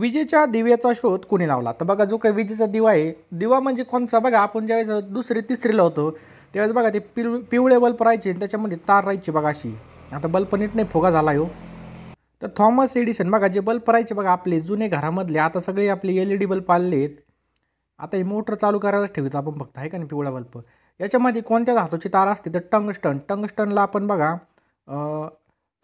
विजेच्या दिव्याचा शोध कोणी लावला तर बघा जो काही विजेचा दिवा आहे दिवा म्हणजे कोणचा बघा आपण ज्यावेळेस दुसरी तिसरीला होतो त्यावेळेस बघा ते पिव पिवळे बल्ब राहायचे आणि त्याच्यामध्ये तार राहायची बघा अशी आता बल्ब नीट नाही फोगा झाला हो तर थॉमस एडिसन बघा जे बल्ब राहायचे बघा आपले जुने घरामधले आता सगळे आपले एल ई डी बल्ब आलेले आहेत आता हे मोटर चालू करायला ठेवतो आपण फक्त आहे का नाही पिवळा बल्ब याच्यामध्ये कोणत्या धातूची तार असते तर टंगस्टन टंगस्टनला आपण बघा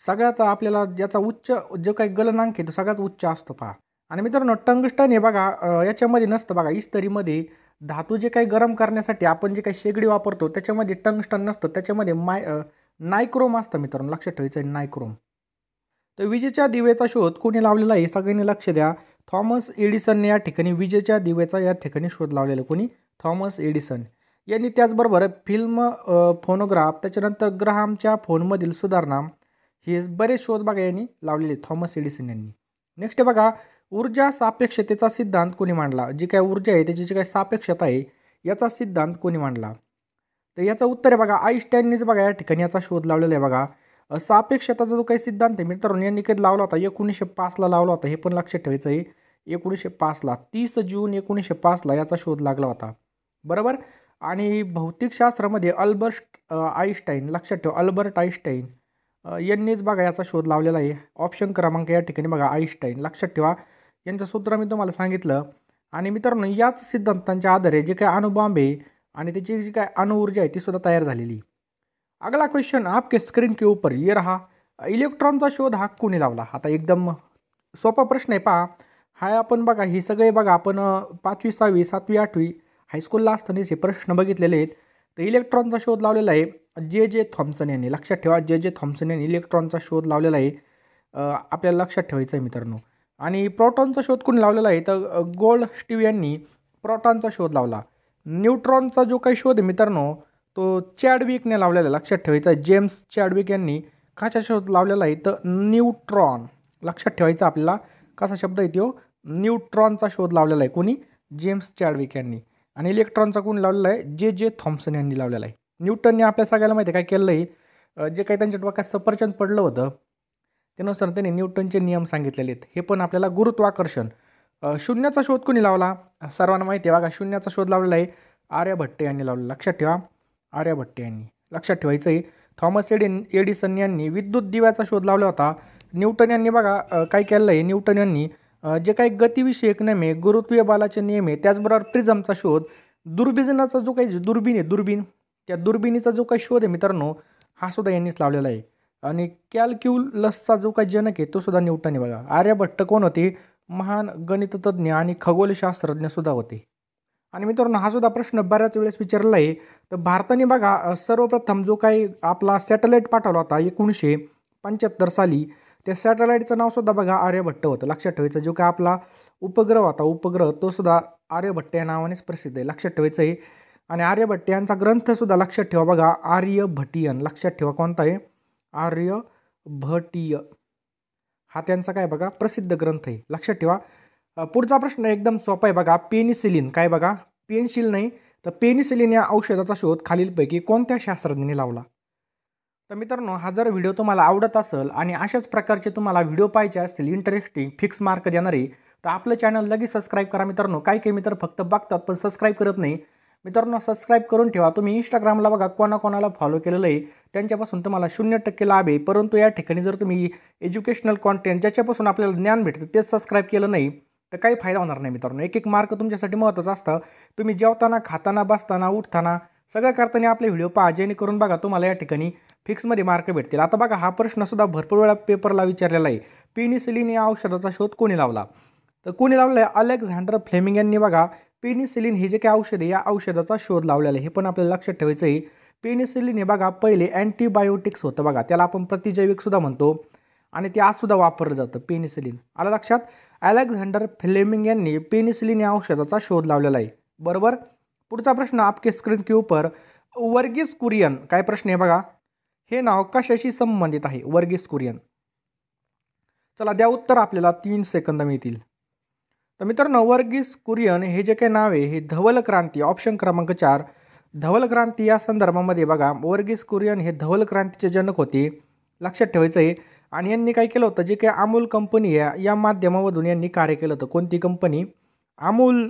सगळ्यात आपल्याला ज्याचा उच्च जो काही गलनांक आहे तो सगळ्यात उच्च असतो पहा आणि मित्रांनो टंगस्टन हे बघा याच्यामध्ये नसतं बघा इस्तरीमध्ये धातू जे काही गरम करण्यासाठी आपण जे काही शेगडी वापरतो त्याच्यामध्ये टंगस्टन नसतं त्याच्यामध्ये माय नायक्रोम असतं मित्रांनो लक्षात ठेवायचं आहे नायक्रोम तर विजेच्या दिवेचा शोध कोणी लावलेला आहे सगळ्यांनी लक्ष द्या थॉमस एडिसनने या ठिकाणी विजेच्या दिवेचा या ठिकाणी शोध लावलेला कोणी थॉमस एडिसन यांनी त्याचबरोबर फिल्म फोनोग्राफ त्याच्यानंतर ग्रहामच्या फोनमधील सुधारणा हे बरेच शोध बघा यांनी लावलेले थॉमस एडिसन यांनी नेक्स्ट बघा ऊर्जा सापेक्षतेचा सिद्धांत कोणी मांडला जी काय ऊर्जा आहे त्याची जी काय सापेक्षता आहे याचा सिद्धांत कोणी मांडला तर याचं उत्तर आहे बघा आईस्टाईननीच बघा या ठिकाणी याचा शोध लावलेला आहे बघा सापेक्षताचा जो काही सिद्धांत आहे मित्रांनो यांनी कधी लावला होता एकोणीसशे पाचला लावला होता हे पण लक्षात ठेवायचं आहे एकोणीसशे पाचला तीस जून एकोणीसशे पाचला याचा शोध लागला होता बरोबर आणि भौतिकशास्त्रामध्ये अल्बर्ट आईस्टाईन लक्षात ठेव अल्बर्ट आईस्टाईन यांनीच बघा याचा शोध लावलेला आहे ऑप्शन क्रमांक या ठिकाणी बघा आईस्टाईन लक्षात ठेवा यांचं सूत्र मी तुम्हाला सांगितलं आणि मित्रांनो याच सिद्धांतांच्या आधारे जे काय अणुबॉम्बे आणि त्याची जी काय अणुऊर्जा आहे ती सुद्धा तयार झालेली अगला क्वेश्चन आपके स्क्रीन के ऊपर ये रहा इलेक्ट्रॉनचा शोध हा कोणी लावला आता एकदम सोपा प्रश्न आहे पहा हाय आपण बघा हे सगळे बघा आपण पाचवी सहावी सातवी आठवी हायस्कूलला असतानाच हे प्रश्न बघितलेले आहेत तर इलेक्ट्रॉनचा शोध लावलेला आहे जे जे थॉम्सन यांनी लक्षात ठेवा जे जे थॉम्सन यांनी इलेक्ट्रॉनचा शोध लावलेला आहे आपल्याला लक्षात ठेवायचं आहे मित्रांनो आणि प्रोटॉनचा शोध कोणी लावलेला आहे तर गोल्ड स्टीव यांनी प्रोटॉनचा शोध लावला न्यूट्रॉनचा जो काही शोध आहे मित्रांनो तो चॅडविकने लावलेला आहे लक्षात ठेवायचा जेम्स चॅडविक यांनी कशा शोध लावलेला आहे तर न्यूट्रॉन लक्षात ठेवायचा आपल्याला कसा शब्द आहे तो न्यूट्रॉनचा शोध लावलेला आहे कोणी जेम्स चॅडविक यांनी आणि इलेक्ट्रॉनचा कोण लावलेला आहे जे जे थॉम्सन यांनी लावलेला आहे न्यूटनने आपल्या सगळ्याला माहिती आहे काय केलं आहे जे काही त्यांच्या डोक्यात सफरचंद पडलं होतं त्यानुसार त्यांनी न्यूटनचे नियम सांगितलेले आहेत हे पण आपल्याला गुरुत्वाकर्षण शून्याचा शोध कोणी लावला सर्वांना माहिती आहे बघा शून्याचा शोध लावलेला आहे आर्यभट्ट यांनी लावला लक्षात ठेवा आर्यभट्ट यांनी लक्षात ठेवायचं आहे थॉमस एडिन एडिसन यांनी विद्युत दिव्याचा शोध लावला होता न्यूटन यांनी बघा काय केलं आहे न्यूटन यांनी जे काही गतिविषयक नियम आहे गुरुत्वीय बालाचे नियम आहे त्याचबरोबर प्रिझमचा शोध दुर्बिजनाचा जो काही दुर्बीन आहे दुर्बीन त्या दुर्बिणीचा जो काही शोध आहे मित्रांनो हा सुद्धा यांनीच लावलेला आहे आणि कॅल्क्युलसचा जो काही जनक आहे तो सुद्धा न्यूटन आहे बघा आर्यभट्ट कोण होते महान गणिततज्ञ आणि खगोलशास्त्रज्ञ सुद्धा होते आणि मित्रांनो हा सुद्धा प्रश्न बऱ्याच वेळेस विचारला आहे तर भारताने बघा सर्वप्रथम जो काही आपला सॅटेलाईट पाठवला होता एकोणीसशे पंच्याहत्तर साली त्या सॅटेलाईटचं सुद्धा बघा आर्यभट्ट होतं लक्षात ठेवायचं जो काय आपला उपग्रह होता उपग्रह तो सुद्धा आर्यभट्ट या नावानेच प्रसिद्ध आहे लक्षात ठेवायचं आहे आणि आर्यभट्ट यांचा ग्रंथसुद्धा लक्षात ठेवा बघा आर्यभटियन लक्षात ठेवा कोणता आहे आर्य भटीय हा त्यांचा काय बघा प्रसिद्ध ग्रंथ आहे लक्षात ठेवा पुढचा प्रश्न एकदम सोपा आहे बघा पेनिसिलिन काय बघा पेनशील नाही तर पेनिसिलिन या औषधाचा शोध खालीलपैकी कोणत्या शास्त्रज्ञाने लावला तर मित्रांनो हा जर व्हिडिओ तुम्हाला आवडत असेल आणि अशाच प्रकारचे तुम्हाला व्हिडिओ पाहिजे असतील इंटरेस्टिंग फिक्स मार्क देणारी तर आपलं चॅनल लगेच सबस्क्राईब करा मित्रांनो काही काही मित्र फक्त बघतात पण सबस्क्राईब करत नाही मित्रांनो सबस्क्राईब करून ठेवा तुम्ही इंस्टाग्रामला बघा कोणाकोणाला फॉलो केलेलं आहे त्यांच्यापासून तुम्हाला शून्य टक्के लाभ आहे परंतु या ठिकाणी जर तुम्ही एज्युकेशनल कॉन्टेंट ज्याच्यापासून आपल्याला ज्ञान भेटतं तेच सबस्क्राईब केलं नाही तर काही फायदा होणार नाही मित्रांनो एक एक मार्क तुमच्यासाठी महत्त्वाचा असतं तुम्ही जेवताना खाताना बसताना उठताना सगळं करताना आपले व्हिडिओ पहा जेणेकरून बघा तुम्हाला या ठिकाणी फिक्समध्ये मार्क भेटतील आता बघा हा प्रश्नसुद्धा भरपूर वेळा पेपरला विचारलेला आहे पिनिसिलिन या औषधाचा शोध कोणी लावला तर कोणी लावला आहे अलेक्झांडर फ्लेमिंग यांनी बघा पेनिसिलिन हे जे काही औषध आहे या औषधाचा शोध लावलेला आहे हे पण आपल्याला लक्षात ठेवायचं आहे पेनिसिलिन हे बघा पहिले अँटीबायोटिक्स होतं बघा त्याला आपण प्रतिजैविकसुद्धा म्हणतो आणि ते आजसुद्धा वापरलं जातं पेनिसिलिन आला लक्षात अलेक्झांडर फ्लेमिंग यांनी पेनिसिलिन या औषधाचा शोध लावलेला आहे बरोबर पुढचा प्रश्न आपके स्क्रीन के ऊपर वर्गीस कुरियन काय प्रश्न आहे बघा हे नाव कशाशी संबंधित आहे वर्गीस कुरियन चला द्या उत्तर आपल्याला तीन सेकंद मिळतील तर मित्रांनो वर्गीस कुरियन हे जे काही नाव आहे हे धवल क्रांती ऑप्शन क्रमांक चार धवल क्रांती या संदर्भामध्ये बघा वर्गीस कुरियन हे धवल क्रांतीचे जनक होते लक्षात ठेवायचं आहे आणि यांनी काय केलं होतं जे काही अमूल कंपनी आहे या माध्यमामधून यांनी कार्य केलं होतं कोणती कंपनी अमूल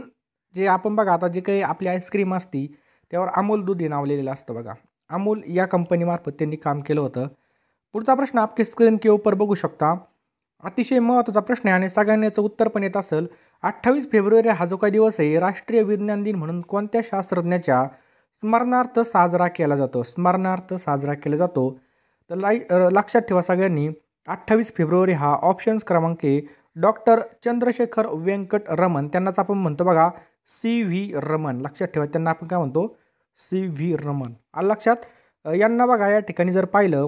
जे आपण बघा आता जे काही आपली आईस्क्रीम असती त्यावर अमूल दूध नाव लिहिलेलं असतं बघा अमूल या कंपनीमार्फत त्यांनी काम केलं होतं पुढचा प्रश्न आपकी स्क्रीन के बघू शकता अतिशय महत्त्वाचा प्रश्न आहे आणि सगळ्यांनी उत्तर पण येत असेल अठ्ठावीस फेब्रुवारी हा जो काही दिवस आहे राष्ट्रीय विज्ञान दिन म्हणून कोणत्या शास्त्रज्ञाच्या स्मरणार्थ साजरा केला जातो स्मरणार्थ साजरा केला जातो तर लाई लक्षात ठेवा सगळ्यांनी अठ्ठावीस फेब्रुवारी हा ऑप्शन्स क्रमांक ए डॉक्टर चंद्रशेखर व्यंकट रमन त्यांनाच आपण म्हणतो बघा सी व्ही रमन लक्षात ठेवा त्यांना आपण काय म्हणतो सी व्ही रमन आ लक्षात यांना बघा या ठिकाणी जर पाहिलं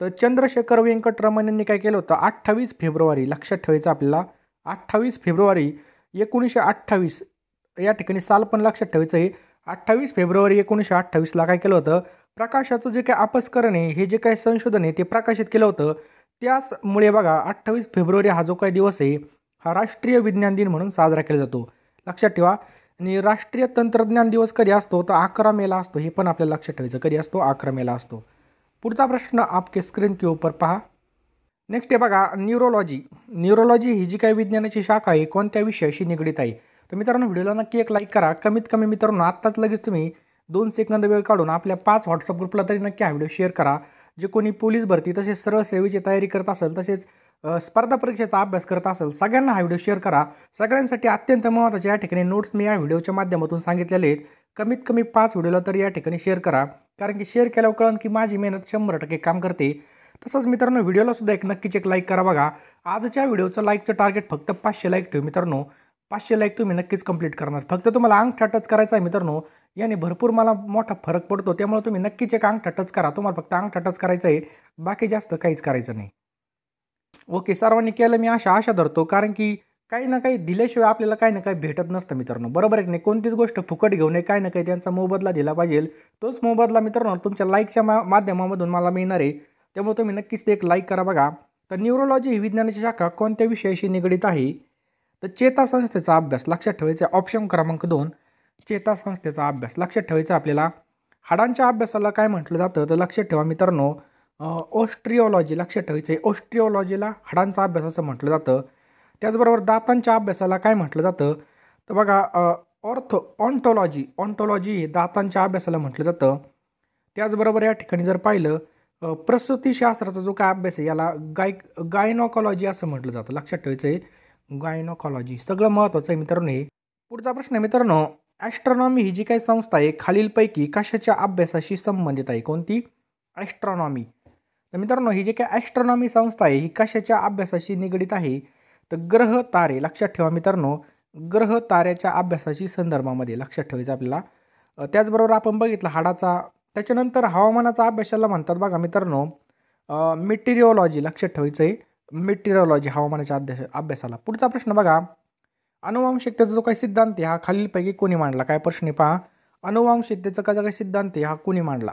तर चंद्रशेखर व्यंकट रमन यांनी काय केलं होतं अठ्ठावीस फेब्रुवारी लक्षात ठेवायचं आपल्याला अठ्ठावीस फेब्रुवारी एकोणीसशे अठ्ठावीस या ठिकाणी साल पण लक्षात ठेवायचं आहे अठ्ठावीस फेब्रुवारी एकोणीसशे अठ्ठावीसला काय केलं होतं प्रकाशाचं जे काय आपसकरण आहे हे जे काही संशोधन आहे ते प्रकाशित केलं होतं त्याचमुळे बघा अठ्ठावीस फेब्रुवारी हा जो काही दिवस आहे हा राष्ट्रीय विज्ञान दिन म्हणून साजरा केला जातो लक्षात ठेवा आणि राष्ट्रीय तंत्रज्ञान दिवस कधी असतो तर अकरा मेला असतो हे पण आपल्याला लक्षात ठेवायचं कधी असतो अकरा मेला असतो पुढचा प्रश्न आपके स्क्रीन के ऊपर पहा नेक्स्ट आहे बघा न्यूरोलॉजी न्यूरोलॉजी ही जी काही विज्ञानाची शाखा आहे कोणत्या विषयाशी निगडीत आहे तर मित्रांनो व्हिडिओला नक्की एक लाईक करा कमीत कमी मित्रांनो आत्ताच लगेच तुम्ही दोन सेकंद वेळ काढून आपल्या पाच व्हॉट्सअप ग्रुपला तरी नक्की हा व्हिडिओ शेअर करा जे कोणी पोलीस भरती तसेच सरळ सेवेची तयारी करत असेल तसेच स्पर्धा परीक्षेचा अभ्यास करत असेल सगळ्यांना हा व्हिडिओ शेअर करा सगळ्यांसाठी अत्यंत महत्त्वाचे या ठिकाणी नोट्स मी या व्हिडिओच्या माध्यमातून सांगितलेले आहेत कमीत कमी पाच व्हिडिओला तरी या ठिकाणी शेअर करा कारण की शेअर केल्यावर कळन की माझी मेहनत शंभर टक्के काम करते तसंच मित्रांनो व्हिडिओला सुद्धा एक नक्कीच एक लाईक करा बघा आजच्या व्हिडिओचं लाईकचं टार्गेट फक्त पाचशे लाईक ठेव मित्रांनो पाचशे लाईक तुम्ही नक्कीच कंप्लीट करणार फक्त तुम्हाला अंगठा टच करायचा आहे मित्रांनो याने भरपूर मला मोठा फरक पडतो त्यामुळे तुम्ही नक्कीच एक अंगठा टच करा तुम्हाला फक्त अंगठा टच करायचा आहे बाकी जास्त काहीच करायचं नाही ओके सर्वांनी केलं मी अशा आशा धरतो कारण की काही ना काही दिल्याशिवाय आपल्याला काही ना काही भेटत नसतं मित्रांनो बरोबर आहे नाही कोणतीच गोष्ट फुकट घेऊ नये काही ना काही त्यांचा मोबदला दिला पाहिजे तोच मोबदला मित्रांनो तुमच्या लाईकच्या मा माध्यमामधून मला मिळणार आहे त्यामुळे तुम्ही नक्कीच ते एक लाईक करा बघा तर न्यूरोलॉजी ही विज्ञानाची शाखा कोणत्या विषयाशी निगडीत आहे तर चेता संस्थेचा अभ्यास लक्षात ठेवायचा ऑप्शन क्रमांक दोन चेता संस्थेचा अभ्यास लक्षात ठेवायचा आपल्याला हाडांच्या अभ्यासाला काय म्हटलं जातं तर लक्षात ठेवा मित्रांनो ऑस्ट्रिओलॉजी लक्षात ठेवायचं आहे ऑस्ट्रिओलॉजीला हाडांचा अभ्यास असं म्हटलं जातं त्याचबरोबर दातांच्या अभ्यासाला काय म्हटलं जातं तर बघा ऑर्थ ऑन्टॉलॉजी ऑन्टॉलॉजी दातांच्या अभ्यासाला म्हटलं जातं त्याचबरोबर या ठिकाणी जर पाहिलं प्रसूतीशास्त्राचा जो काय अभ्यास आहे याला गाय गायनॉकॉलॉजी असं म्हटलं जातं लक्षात ठेवायचं आहे गायनॉकॉलॉजी सगळं महत्त्वाचं आहे मित्रांनो हे पुढचा प्रश्न आहे मित्रांनो ॲस्ट्रॉनॉमी ही जी काही संस्था आहे खालीलपैकी कशाच्या अभ्यासाशी संबंधित आहे कोणती ॲस्ट्रॉनॉमी तर मित्रांनो ही जी काय ॲस्ट्रॉनॉमी संस्था आहे ही कशाच्या अभ्यासाशी निगडीत आहे तर ग्रह तारे लक्षात ठेवा मित्रांनो ग्रह ताऱ्याच्या अभ्यासाशी संदर्भामध्ये लक्षात ठेवायचं आपल्याला त्याचबरोबर आपण बघितलं हाडाचा त्याच्यानंतर हवामानाचा अभ्यासाला म्हणतात बघा मित्रांनो मेटेरिओलॉजी लक्षात ठेवायचं आहे मेटेरिओलॉजी हवामानाच्या अभ्यास अभ्यासाला पुढचा प्रश्न बघा अनुवांशिकतेचा जो काही सिद्धांत आहे हा खालीलपैकी कोणी मांडला काय प्रश्न आहे पहा अनुवांशिकतेचा का काही सिद्धांत आहे हा कोणी मांडला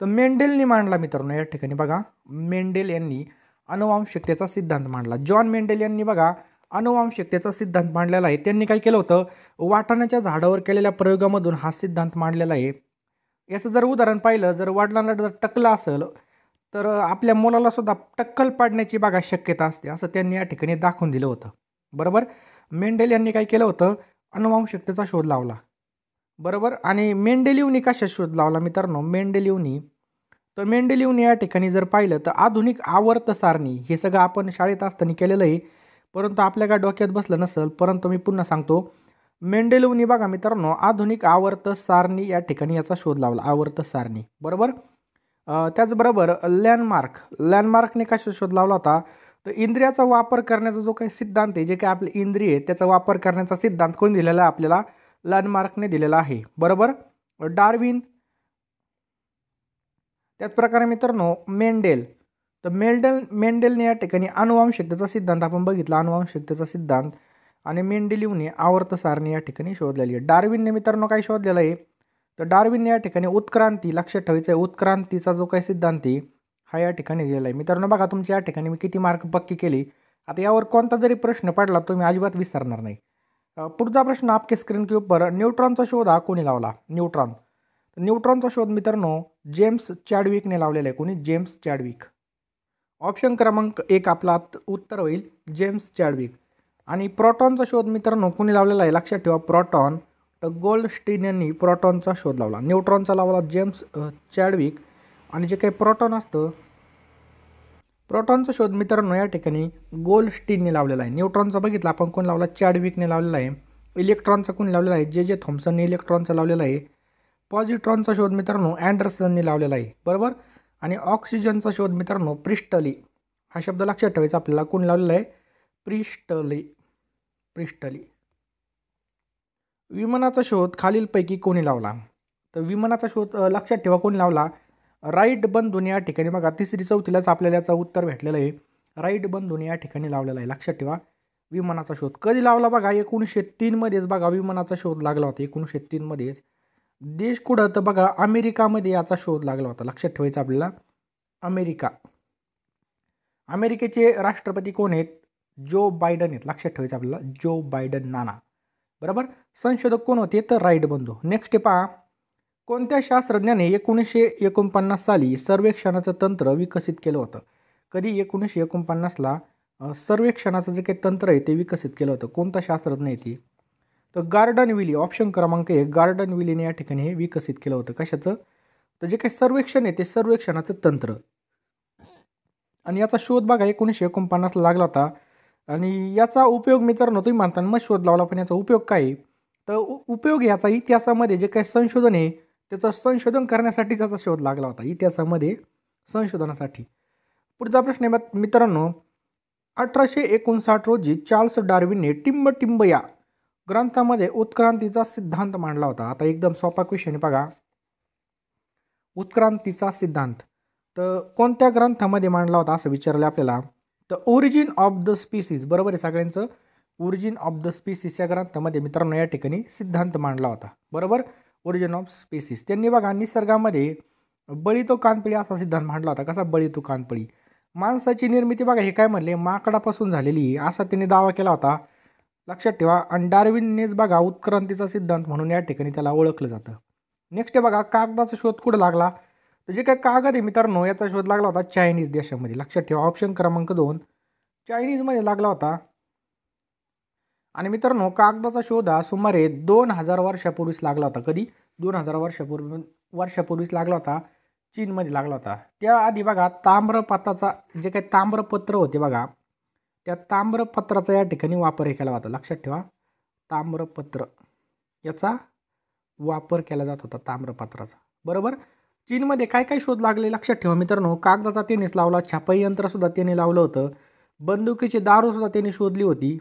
तर मेंडेलनी मांडला मित्रांनो या ठिकाणी बघा मेंडेल यांनी अनुवांशिकतेचा सिद्धांत मांडला जॉन मेंडेल यांनी बघा अनुवांशिकतेचा सिद्धांत मांडलेला आहे त्यांनी काय केलं होतं वाटाण्याच्या झाडावर केलेल्या प्रयोगामधून हा सिद्धांत मांडलेला आहे याचं जर उदाहरण पाहिलं जर वडिलांना जर टकलं असेल तर आपल्या मुलाला सुद्धा टक्कल पाडण्याची बघा शक्यता असते असं त्यांनी या ठिकाणी दाखवून दिलं होतं बरोबर मेंडेल यांनी काय केलं होतं अनुवांशिकतेचा शोध लावला बरोबर आणि मेंडेलिवनी कशा शोध लावला मित्रांनो मेंडेलिवनी तर मेंडेलिवनी या ठिकाणी जर पाहिलं तर आधुनिक आवर्त सारणी हे सगळं आपण शाळेत असताना केलेलं आहे परंतु आपल्या काय डोक्यात बसलं नसेल परंतु मी पुन्हा सांगतो मेंडेलवनी बघा मित्रांनो आधुनिक आवर्त सारणी या ठिकाणी याचा शोध लावला आवर्त सारणी बरोबर त्याचबरोबर लँडमार्क लँडमार्कने कशा शोध लावला होता तर इंद्रियाचा वापर करण्याचा जो काही सिद्धांत आहे जे काही आपले इंद्रिय आहे त्याचा वापर करण्याचा सिद्धांत कोण दिलेला आहे आपल्याला लँडमार्कने दिलेला आहे बरोबर डार्विन त्याचप्रकारे मित्रांनो मेंडेल तर मेंडेल मेंडेलने या ठिकाणी अनुवांशिकतेचा सिद्धांत आपण बघितला अनुवांशिकतेचा सिद्धांत आणि मेंडिलिवने आवर्त सारणी या ठिकाणी शोधलेली आहे डार्विनने मित्रांनो काय शोधलेलं आहे तर डार्विनने या ठिकाणी उत्क्रांती लक्षात ठेवायचं आहे उत्क्रांतीचा जो काही सिद्धांती हा या ठिकाणी दिलेला आहे मित्रांनो बघा तुमच्या या ठिकाणी मी किती मार्क पक्की केली आता यावर कोणता जरी प्रश्न पडला तो मी अजिबात विसरणार नाही पुढचा प्रश्न आपके स्क्रीन के ऊपर न्यूट्रॉनचा शोध हा कोणी लावला न्यूट्रॉन न्यूट्रॉनचा शोध मित्रांनो जेम्स चॅडविकने लावलेला आहे कोणी जेम्स चॅडविक ऑप्शन क्रमांक एक आपला उत्तर होईल जेम्स चॅडविक आणि प्रोटॉनचा शोध मित्रांनो कोणी लावलेला आहे लक्षात ठेवा प्रोटॉन तर गोल्ड स्टीन यांनी प्रोटॉनचा शोध लावला न्यूट्रॉनचा लावला जेम्स चॅडविक आणि जे काही प्रोटॉन असतं प्रोटॉनचा शोध मित्रांनो या ठिकाणी गोल्ड स्टीनने लावलेला आहे न्यूट्रॉनचा बघितला आपण कोण लावला चॅडविकने लावलेला आहे इलेक्ट्रॉनचा कोण लावलेला आहे जे जे थॉम्सनने इलेक्ट्रॉनचा लावलेला आहे पॉझिट्रॉनचा शोध मित्रांनो अँडरसनने लावलेला आहे बरोबर आणि ऑक्सिजनचा शोध मित्रांनो प्रिस्टली हा शब्द लक्षात ठेवायचा आपल्याला कोण लावलेला आहे प्रिस्टले प्रिस्टली विमानाचा शोध खालीलपैकी कोणी लावला तर विमानाचा शोध लक्षात ठेवा कोणी लावला राईट बंधून या ठिकाणी बघा तिसरी चौथीलाच आपल्याला याचं उत्तर भेटलेलं आहे राईट बंधून या ठिकाणी लावलेला आहे लक्षात ठेवा विमानाचा शोध कधी लावला बघा एकोणीसशे तीनमध्येच बघा विमानाचा शोध लागला होता एकोणीसशे तीनमध्येच देश कुठं तर बघा अमेरिकामध्ये याचा शोध लागला होता लक्षात ठेवायचं आपल्याला अमेरिका अमेरिकेचे राष्ट्रपती कोण आहेत जो बायडन आहेत लक्षात ठेवायचं आपल्याला जो बायडन नाना बरोबर संशोधक कोण होते तर राईट बंधू नेक्स्ट पहा कोणत्या शास्त्रज्ञाने एकोणीसशे एकोणपन्नास साली सर्वेक्षणाचं तंत्र विकसित केलं होतं कधी एकोणीसशे एकोणपन्नासला सर्वेक्षणाचं जे काही तंत्र आहे ते विकसित केलं होतं कोणता शास्त्रज्ञ आहे ती तर गार्डन विली ऑप्शन क्रमांक एक गार्डन विलीने या ठिकाणी हे विकसित केलं होतं कशाचं तर जे काही सर्वेक्षण आहे ते सर्वेक्षणाचं तंत्र आणि याचा शोध बघा एकोणीसशे एकोणपन्नासला लागला होता आणि याचा उपयोग मित्रांनो तुम्ही मानताना मग शोध लावला पण याचा उपयोग काय तर उपयोग याचा इतिहासामध्ये जे काही संशोधन आहे त्याचं संशोधन करण्यासाठी त्याचा शोध लागला होता इतिहासामध्ये संशोधनासाठी पुढचा प्रश्न आहे मित्रांनो अठराशे एकोणसाठ रोजी चार्ल्स डार्विनने टिंब टिंब या ग्रंथामध्ये उत्क्रांतीचा सिद्धांत मांडला होता आता एकदम सोपा क्वेश्चन बघा उत्क्रांतीचा सिद्धांत तर कोणत्या ग्रंथामध्ये मांडला होता असं विचारलं आपल्याला तर ओरिजिन ऑफ द स्पीसीज बरोबर आहे सगळ्यांचं ओरिजिन ऑफ द स्पीसीस या ग्रंथामध्ये मित्रांनो या ठिकाणी सिद्धांत मांडला होता बरोबर ओरिजिन ऑफ स्पीसीस त्यांनी बघा निसर्गामध्ये बळी तो कानपळी असा सिद्धांत मांडला होता कसा बळी तो कानपळी माणसाची निर्मिती बघा हे काय म्हणले माकडापासून झालेली असा त्यांनी दावा केला होता लक्षात ठेवा आणि डार्विननेच बघा उत्क्रांतीचा सिद्धांत म्हणून या ठिकाणी त्याला ओळखलं जातं नेक्स्ट बघा कागदाचा शोध कुठं लागला तर जे काय कागद आहे मित्रांनो याचा शोध लागला होता चायनीज देशामध्ये लक्षात ठेवा ऑप्शन क्रमांक दोन चायनीजमध्ये लागला होता आणि मित्रांनो कागदाचा शोध हा सुमारे दोन हजार वर्षापूर्वीच लागला होता कधी दोन हजार वर्षापूर्वी वर्षापूर्वीच लागला होता चीनमध्ये लागला होता त्याआधी बघा ताम्रपाताचा जे काही तांब्रपत्र होते बघा त्या ताम्रपत्राचा या ठिकाणी वापर केला होता लक्षात ठेवा तांब्रपत्र याचा वापर केला जात होता ताम्रपत्राचा बरोबर चीनमध्ये काय काय शोध लागले लक्षात ठेवा मित्रांनो कागदाचा त्यांनीच लावला छापाई यंत्रसुद्धा त्यांनी लावलं होतं बंदुकीची दारूसुद्धा त्यांनी शोधली होती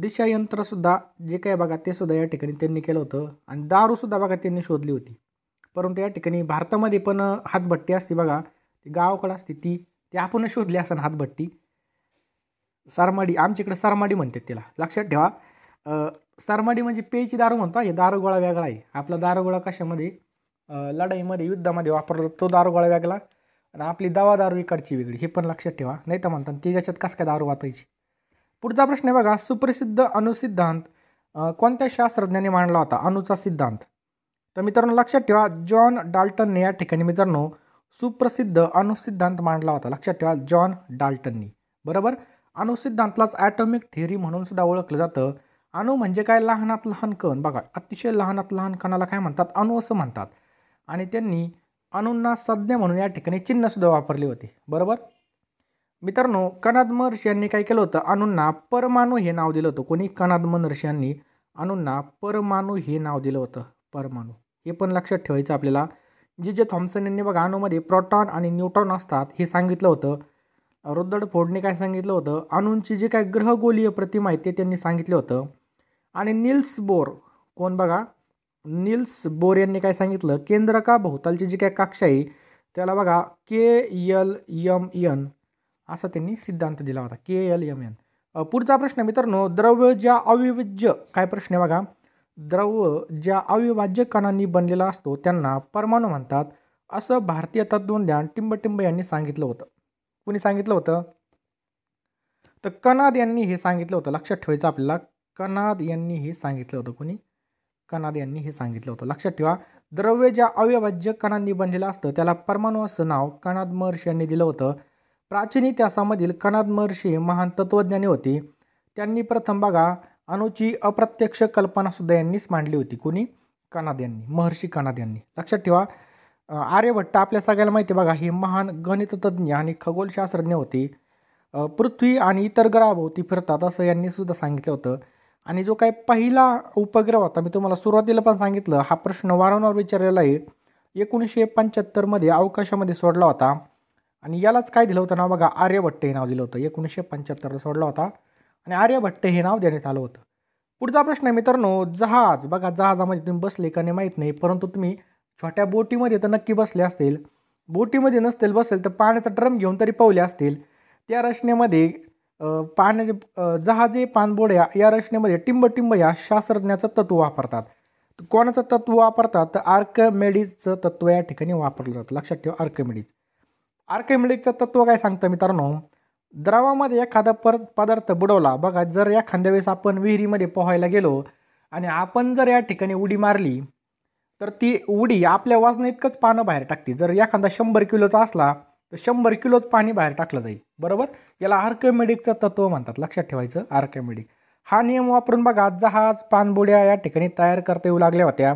दिशा यंत्रसुद्धा जे काय बघा ते सुद्धा या ठिकाणी त्यांनी केलं होतं आणि दारूसुद्धा बघा त्यांनी शोधली होती परंतु या ठिकाणी भारतामध्ये पण हातभट्टी असते बघा ती गावाकडं असते ती ती आपण शोधली असं हातभट्टी सारमाडी आमच्याकडे सरमाडी म्हणतात तिला लक्षात ठेवा सरमाडी म्हणजे पेयची दारू म्हणतो हे दारूगोळा वेगळा आहे आपला दारूगोळा कशामध्ये लढाईमध्ये युद्धामध्ये वापरला तो दारुगोळा वेगळा आणि आपली दवा दारू इकडची वेगळी हे पण लक्षात ठेवा नाही तर म्हणतात ती ज्याच्यात कसं काय दारू वाचायची पुढचा प्रश्न आहे बघा सुप्रसिद्ध अणुसिद्धांत कोणत्या शास्त्रज्ञाने मांडला होता अणुचा सिद्धांत तर मित्रांनो लक्षात ठेवा जॉन डाल्टनने या ठिकाणी मित्रांनो सुप्रसिद्ध अणुसिद्धांत मांडला होता लक्षात ठेवा जॉन डाल्टननी बरोबर अणुसिद्धांतलाच ॲटॉमिक थिअरी म्हणून सुद्धा ओळखलं जातं अणू म्हणजे काय लहानात लहान कण बघा अतिशय लहानात लहान कणाला काय म्हणतात अणू असं म्हणतात आणि त्यांनी अणूंना संज्ञा म्हणून या ठिकाणी चिन्हसुद्धा वापरले होते बरोबर मित्रांनो कनाद महर्षी यांनी काय केलं होतं अणूंना परमाणू हे नाव दिलं होतं कोणी कनाद महर्षी यांनी अणूंना परमाणू हे नाव दिलं होतं परमाणू हे पण लक्षात ठेवायचं आपल्याला जे जे थॉम्सन यांनी बघा अणूमध्ये प्रोटॉन आणि न्यूट्रॉन असतात हे सांगितलं होतं रुद्रड फोडने काय सांगितलं होतं अणूंची जी काय ग्रहगोलीय प्रतिमा आहे ते त्यांनी सांगितलं होतं आणि निल्स बोर कोण बघा निल्स बोर यांनी काय सांगितलं केंद्रका भोवतालची जी काय कक्षा आहे त्याला बघा के एल यम एन असा त्यांनी सिद्धांत दिला होता के एल यम एन पुढचा प्रश्न मित्रांनो द्रव्य ज्या अविभाज्य काय प्रश्न आहे बघा द्रव्य ज्या अविभाज्य कणांनी बनलेला असतो त्यांना परमाणू म्हणतात असं भारतीय तत्वज्ञान टिंबटिंब यांनी सांगितलं होतं कुणी सांगितलं होतं तर कनाद यांनी हे सांगितलं होतं लक्षात ठेवायचं आपल्याला कनाद यांनी हे सांगितलं होतं कोणी कणाद यांनी हे सांगितलं होतं लक्षात ठेवा द्रव्य ज्या अविभाज्य कणांनी बनलेलं असतं त्याला परमाणु असं नाव कणाद महर्षी यांनी दिलं होतं प्राचीन इतिहासामधील कणाद महर्षी महान तत्वज्ञानी होती त्यांनी प्रथम बघा अणूची अप्रत्यक्ष कल्पनासुद्धा यांनीच मांडली होती कोणी कणाद यांनी महर्षी कणाद यांनी लक्षात ठेवा आर्यभट्ट आपल्या सगळ्याला माहिती बघा हे महान गणिततज्ञ आणि खगोलशास्त्रज्ञ होती पृथ्वी आणि इतर ग्रहाभोवती फिरतात असं यांनी सुद्धा सांगितलं होतं आणि जो काय पहिला उपग्रह होता मी तुम्हाला सुरुवातीला पण सांगितलं हा प्रश्न वारंवार विचारलेला आहे एकोणीसशे पंच्याहत्तरमध्ये अवकाशामध्ये सोडला होता आणि यालाच काय दिलं होतं ना बघा आर्यभट्ट हे नाव दिलं होतं एकोणीसशे पंच्याहत्तरला सोडला होता आणि आर्यभट्ट हे नाव देण्यात आलं होतं पुढचा प्रश्न आहे मित्रांनो जहाज बघा जहाजामध्ये तुम्ही बसले का नाही माहीत नाही परंतु तुम्ही छोट्या बोटीमध्ये तर नक्की बसले असतील बोटीमध्ये नसतील बसेल तर पाण्याचा ड्रम घेऊन तरी पवले असतील त्या रचनेमध्ये पाण्याचे जहाजे पानबोड्या या रचनेमध्ये टिंब टिंब या शास्त्रज्ञाचं तत्व वापरतात कोणाचं तत्व वापरतात तर आर्कमेडीजचं तत्व या ठिकाणी वापरलं जातं लक्षात ठेवा आर्कमेडीज आर्कमेडिकचं तत्व काय सांगतं मित्रांनो द्रवामध्ये एखादा पर पदार्थ बुडवला बघा जर एखाद्या वेळेस आपण विहिरीमध्ये पोहायला गेलो आणि आपण जर या ठिकाणी उडी मारली तर ती उडी आपल्या वजना इतकंच पानं बाहेर टाकते जर एखादा शंभर किलोचा असला तर शंभर किलोच पाणी बाहेर टाकलं जाईल बरोबर याला आर्कमेडिकचं तत्त्व म्हणतात लक्षात ठेवायचं आर्कमेडिक हा नियम वापरून बघा जहाज पानबुड्या या ठिकाणी तयार करता येऊ लागल्या होत्या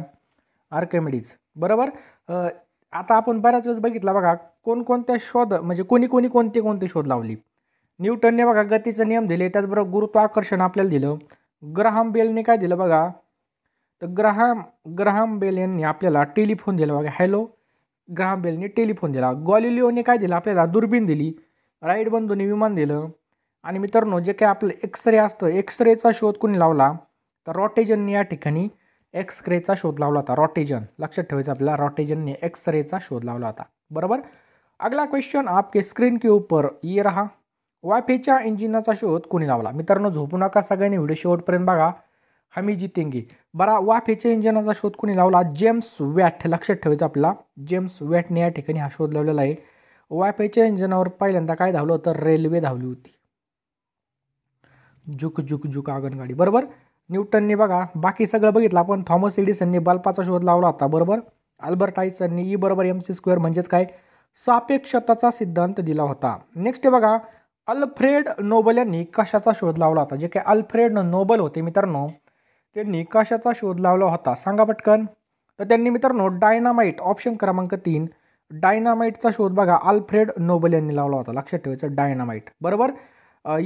आर्कमेडीज बरोबर आता आपण बऱ्याच वेळेस बघितला बघा कोणकोणत्या शोध म्हणजे कोणी कोणी कोणते कोणते शोध लावली न्यूटनने बघा गतीचे नियम दिले त्याचबरोबर गुरुत्वाकर्षण आपल्याला दिलं ग्रहाम बेलने काय दिलं बघा तर ग्रहाम ग्रहाम बेल यांनी आपल्याला टेलिफोन दिला बघा हॅलो ग्राहम बेलने टेलिफोन दिला गॉलिलिओने काय दिलं आपल्याला दुर्बीण दिली राईट बंधूने विमान दिलं आणि मित्रांनो जे काय आपलं एक्सरे असतं एक्सरेचा शोध कोणी लावला तर रॉटेजनने या ठिकाणी एक्सरेचा शोध लावला होता रॉटेजन लक्षात ठेवायचं आपल्याला रॉटेजनने एक्सरेचा शोध लावला होता बरोबर अगला क्वेश्चन आपके स्क्रीन के ऊपर ये रहा वायफेच्या इंजिनाचा शोध कोणी लावला मित्रांनो झोपू नका सगळ्यांनी व्हिडिओ शेवटपर्यंत बघा हमी जितेंगे बरा वाफेच्या इंजिनाचा शोध कोणी लावला जेम्स वॅट लक्षात ठेवायचं आपला जेम्स वॅटने या ठिकाणी हा शोध लावलेला आहे वाफेच्या इंजिनावर पहिल्यांदा काय धावलं होतं रेल्वे धावली होती झुक झुक झुक आगनगाडी बरोबर न्यूटनने बघा बाकी सगळं बघितलं आपण थॉमस एडिसनने बल्पाचा शोध लावला होता बरोबर अल्बर्ट आयसननी ई बरोबर एम सी स्क्वेअर म्हणजेच काय सापेक्षताचा सिद्धांत दिला होता नेक्स्ट बघा अल्फ्रेड नोबल यांनी कशाचा शोध लावला होता जे काय अल्फ्रेड नोबल होते मित्रांनो त्यांनी कशाचा शोध लावला होता सांगा पटकन तर त्यांनी मित्रांनो डायनामाइट ऑप्शन क्रमांक तीन डायनामाइटचा शोध बघा आल्फ्रेड नोबल यांनी लावला होता लक्षात ठेवायचं डायनामाइट बरोबर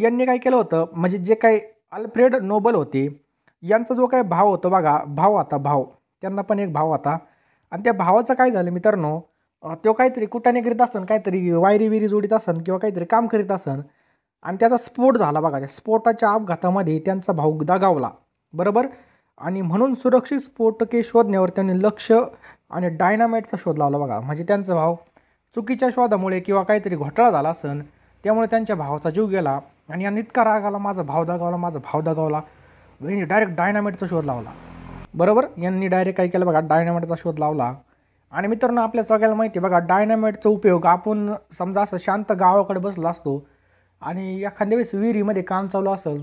यांनी काय केलं होतं म्हणजे जे काही आल्फ्रेड नोबल होते यांचा जो काय भाव होता बघा भाव आता भाव त्यांना पण एक भाव होता आणि त्या भावाचं काय झालं मित्रांनो तो काहीतरी कुटाने करीत असन काहीतरी वायरी विरी जोडीत असन किंवा काहीतरी काम करीत असन आणि त्याचा स्फोट झाला बघा त्या स्फोटाच्या अपघातामध्ये त्यांचा भाऊ दगावला बरोबर आणि म्हणून सुरक्षित स्फोटके शोधण्यावर त्यांनी लक्ष आणि डायनामाइटचा शोध लावला बघा म्हणजे त्यांचा भाव चुकीच्या शोधामुळे किंवा काहीतरी घोटाळा झाला असन त्यामुळे त्यांच्या भावाचा जीव गेला आणि यांनी इतका राग आला माझा भाव दगावला माझा भाव दगावला यांनी डायरेक्ट डायनामाइटचा शोध लावला बरोबर यांनी डायरेक्ट काय केलं बघा डायनामाइटचा शोध लावला आणि मित्रांनो आपल्या सगळ्याला माहिती आहे बघा डायनामाइटचा उपयोग आपण समजा असं शांत गावाकडे बसला असतो आणि एखाद्या वेळेस विहिरीमध्ये काम चालू असेल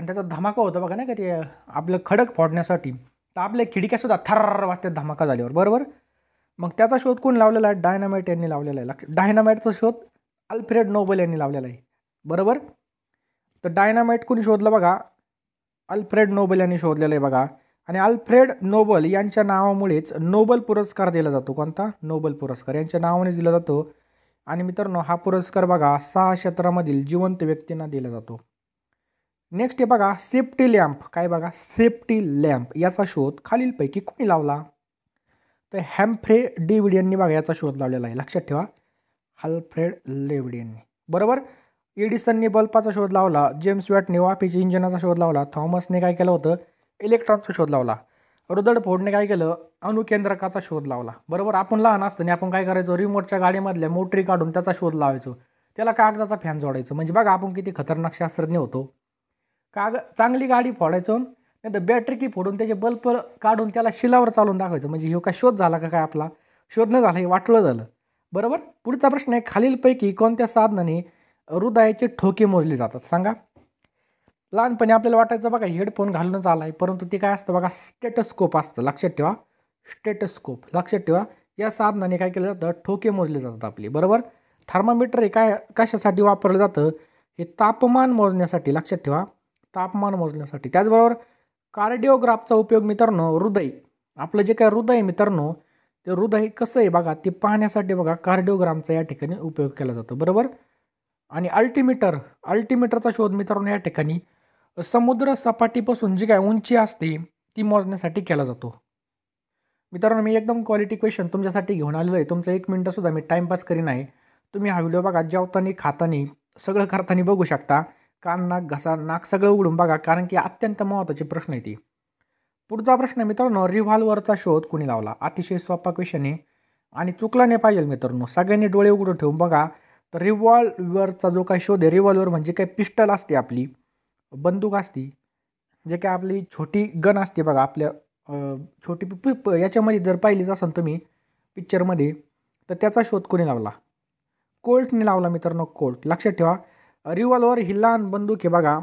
आणि त्याचा धमाका होता बघा नाही का ते आपलं खडक फोडण्यासाठी तर आपल्या खिडक्यासुद्धा थर वाजते धमाका झाल्यावर बरोबर मग त्याचा शोध कोण लावलेला आहे डायनामाइट यांनी लावलेला आहे लक्ष डायनामाइटचा शोध अल्फ्रेड नोबल यांनी लावलेला आहे बरोबर तर डायनामाइट कोणी शोधलं बघा अल्फ्रेड नोबल यांनी शोधलेला आहे बघा आणि अल्फ्रेड नोबल यांच्या नावामुळेच नोबल पुरस्कार दिला जातो कोणता नोबल पुरस्कार यांच्या नावाने दिला जातो आणि मित्रांनो हा पुरस्कार बघा सहा क्षेत्रामधील जिवंत व्यक्तींना दिला जातो नेक्स्ट हे बघा सेफ्टी लॅम्प काय बघा सेफ्टी लॅम्प याचा शोध खालीलपैकी कोणी लावला तर हॅम्फ्रे डेविड यांनी बघा याचा शोध लावलेला आहे लक्षात ठेवा हल्फ्रेड लेव्हिड यांनी बरोबर एडिसनने बल्पाचा शोध लावला जेम्स वॅटने वाफेच्या इंजिनाचा शोध लावला थॉमसने काय केलं होतं इलेक्ट्रॉनचा शोध लावला रुदडफोडने काय केलं अणुकेंद्रकाचा शोध लावला बरोबर आपण लहान असताना आपण काय करायचो रिमोटच्या गाडीमधल्या मोटरी काढून त्याचा शोध लावायचो त्याला कागदाचा फॅन जोडायचो म्हणजे बघा आपण किती खतरनाक शास्त्रज्ञ होतो काग चांगली गाडी फोडायचो नाही तर बॅटरी की फोडून त्याचे बल्ब काढून त्याला शिलावर चालून दाखवायचं म्हणजे ह्यो का शोध झाला का काय आपला शोध न झाला हे वाटलं झालं बरोबर पुढचा प्रश्न आहे खालीलपैकी कोणत्या साधनाने हृदयाचे ठोके मोजले जातात सांगा लहानपणी आपल्याला वाटायचं बघा हेडफोन घालूनच आला आहे परंतु ते काय असतं बघा स्टेटस्कोप असतं लक्षात ठेवा स्टेटस्कोप लक्षात ठेवा या साधनाने काय केलं जातं ठोके मोजले जातात आपले बरोबर थर्मामीटर हे काय कशासाठी वापरलं जातं हे तापमान मोजण्यासाठी लक्षात ठेवा तापमान मोजण्यासाठी त्याचबरोबर कार्डिओग्राफचा उपयोग मित्रांनो हृदय आपलं जे काय हृदय मित्रांनो ते हृदय कसं आहे बघा ते पाहण्यासाठी बघा कार्डिओग्रामचा या ठिकाणी उपयोग केला जातो बरोबर आणि अल्टिमीटर अल्टिमीटरचा शोध मित्रांनो या ठिकाणी समुद्र सपाटीपासून जी काय उंची असते ती मोजण्यासाठी केला जातो मित्रांनो मी एकदम क्वालिटी क्वेश्चन तुमच्यासाठी घेऊन आलेलो आहे तुमचं एक मिनटंसुद्धा मी टाइमपास करीन आहे तुम्ही हा व्हिडिओ बघा जेवताना खातानी सगळं करताना बघू शकता कान नाक घसा नाक सगळं उघडून बघा कारण की अत्यंत महत्त्वाचे प्रश्न आहे ती पुढचा प्रश्न मित्रांनो रिव्हॉल्वरचा शोध कुणी लावला अतिशय सोपा क्वेश्चन आहे आणि चुकला नाही पाहिजे मित्रांनो सगळ्यांनी डोळे उघडून ठेवून बघा तर रिव्हॉल्वरचा जो काही शोध आहे रिव्हॉल्वर म्हणजे काय पिस्टल असते आपली बंदूक असती जे काय आपली छोटी गन असते बघा आपल्या छोटी याच्यामध्ये जर पाहिलीच असाल तुम्ही पिक्चरमध्ये तर त्याचा शोध कोणी लावला कोल्टने लावला मित्रांनो कोल्ट लक्षात ठेवा रिव्हॉल्वर हिल्ला लहान बंदूक हे बघा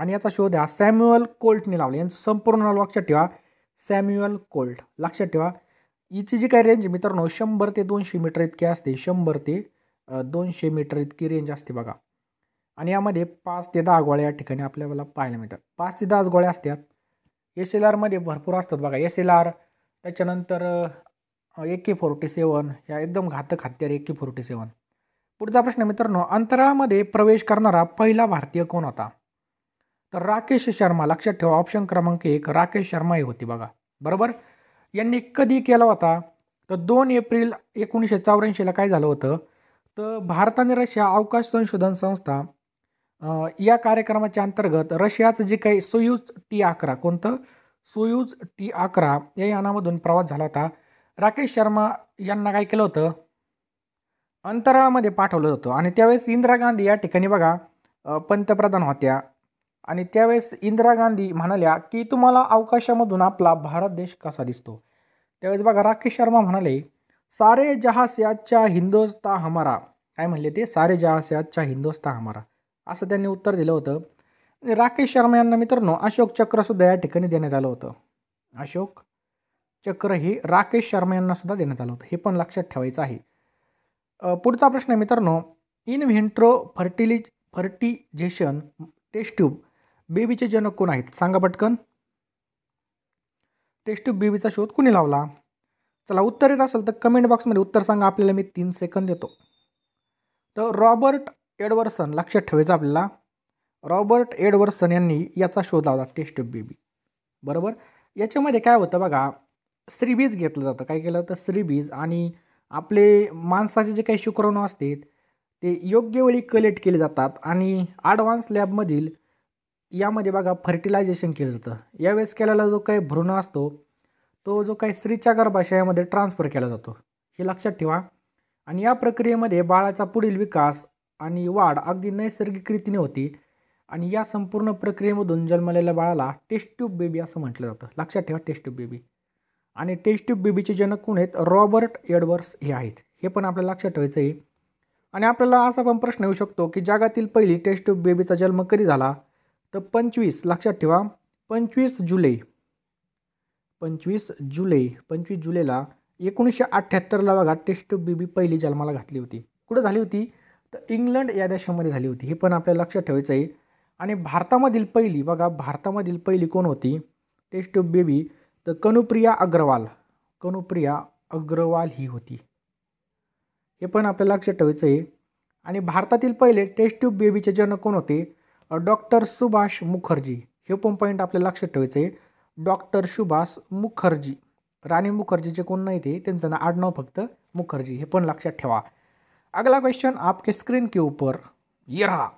आणि याचा शोध हा सॅम्युअल कोल्टने लावले यांचं संपूर्ण नाव लक्षात ठेवा सॅम्युअल कोल्ट लक्षात ठेवा हिची जी काही रेंज मित्रांनो शंभर ते दोनशे मीटर इतकी असते शंभर ते दोनशे मीटर इतकी रेंज असते बघा आणि यामध्ये पाच ते दहा गोळ्या या ठिकाणी आपल्याला पाहायला मिळतात पाच ते दहाच गोळ्या असतात एस एल आरमध्ये भरपूर असतात बघा एस एल आर त्याच्यानंतर ए के फोर्टी सेवन या एकदम घातक हत्यार ए के फोर्टी सेवन पुढचा प्रश्न मित्रांनो अंतराळामध्ये प्रवेश करणारा पहिला भारतीय कोण होता तर राकेश शर्मा लक्षात ठेवा ऑप्शन क्रमांक एक राकेश शर्मा ही होती बघा बरोबर यांनी कधी केला होता तर दोन एप्रिल एकोणीसशे चौऱ्याऐंशीला काय झालं होतं तर भारताने रशिया अवकाश संशोधन संस्था या कार्यक्रमाच्या अंतर्गत रशियाचं जे काही सोयूज टी अकरा कोणतं सोयूज टी अकरा या यानामधून प्रवास झाला होता राकेश शर्मा यांना काय केलं होतं अंतराळामध्ये पाठवलं होतं आणि त्यावेळेस इंदिरा गांधी या ठिकाणी बघा पंतप्रधान होत्या आणि त्यावेळेस इंदिरा गांधी म्हणाल्या की तुम्हाला अवकाशामधून आपला भारत देश कसा दिसतो त्यावेळेस बघा राकेश शर्मा म्हणाले सारे जहास्याच्या हिंदोस्ता हमारा काय म्हणले ते सारे जहास्याच्या हिंदोस्ता हमारा असं त्यांनी उत्तर दिलं होतं राकेश शर्मा यांना मित्रांनो अशोक चक्रसुद्धा या ठिकाणी देण्यात आलं होतं अशोक चक्र हे राकेश शर्मा यांनासुद्धा देण्यात आलं होतं हे पण लक्षात ठेवायचं आहे पुढचा प्रश्न आहे मित्रांनो इन व्हेंट्रो फर्टिलिज फर्टिजेशन टेस्ट्यूब बेबीचे जनक कोण आहेत सांगा पटकन टेस्ट्यूब बेबीचा शोध कुणी लावला चला उत्तर येत असेल तर कमेंट बॉक्समध्ये उत्तर सांगा आपल्याला मी तीन सेकंद देतो तर रॉबर्ट एडवर्सन लक्षात ठेवायचं आपल्याला रॉबर्ट एडवर्सन यांनी याचा शोध लावला टेस्ट्यूब बेबी बरोबर याच्यामध्ये काय होतं बघा स्त्रीबीज घेतलं जातं काय केलं तर स्त्रीबीज आणि आपले माणसाचे जे काही शुक्राणू असतात ते योग्य वेळी कलेक्ट केले जातात आणि ॲडव्हान्स लॅबमधील यामध्ये बघा फर्टिलायझेशन केलं जातं यावेळेस केलेला जो काही भ्रूण असतो तो जो काही स्त्रीच्या गर्भाशयामध्ये ट्रान्सफर केला जातो हे लक्षात ठेवा आणि या प्रक्रियेमध्ये बाळाचा पुढील विकास आणि वाढ अगदी नैसर्गिक रीतीने होती आणि या संपूर्ण प्रक्रियेमधून जन्मलेल्या बाळाला टेस्ट ट्यूब बेबी असं म्हटलं जातं लक्षात ठेवा टेस्ट ट्यूब बेबी आणि टेस्ट ट्यूब बेबीचे जनक कोण आहेत रॉबर्ट एडवर्स हे आहेत हे पण आपल्याला लक्षात ठेवायचं आहे आणि आपल्याला असा पण प्रश्न येऊ शकतो की जगातील पहिली टेस्ट ट्यूब बेबीचा जन्म कधी झाला तर पंचवीस लक्षात ठेवा पंचवीस जुलै पंचवीस जुलै पंचवीस जुलैला एकोणीसशे अठ्ठ्याहत्तरला बघा टेस्ट ट्यूब बेबी पहिली जन्माला घातली होती कुठं झाली होती तर इंग्लंड या देशामध्ये झाली होती हे पण आपल्याला लक्षात ठेवायचं आहे आणि भारतामधील पहिली बघा भारतामधील पहिली कोण होती टेस्ट ट्यूब बेबी तर कनुप्रिया अग्रवाल कनुप्रिया अग्रवाल ही होती हे पण आपल्याला लक्षात ठेवायचं आहे आणि भारतातील पहिले टेस्ट ट्यूब बेबीचे जनक कोण होते डॉक्टर सुभाष मुखर्जी हे पण पॉईंट आपल्याला लक्षात ठेवायचं आहे डॉक्टर सुभाष मुखर्जी राणी मुखर्जीचे कोण नाही ते त्यांचं ना आडनाव फक्त मुखर्जी हे पण लक्षात ठेवा अगला क्वेश्चन आपके स्क्रीन के ऊपर ये रहा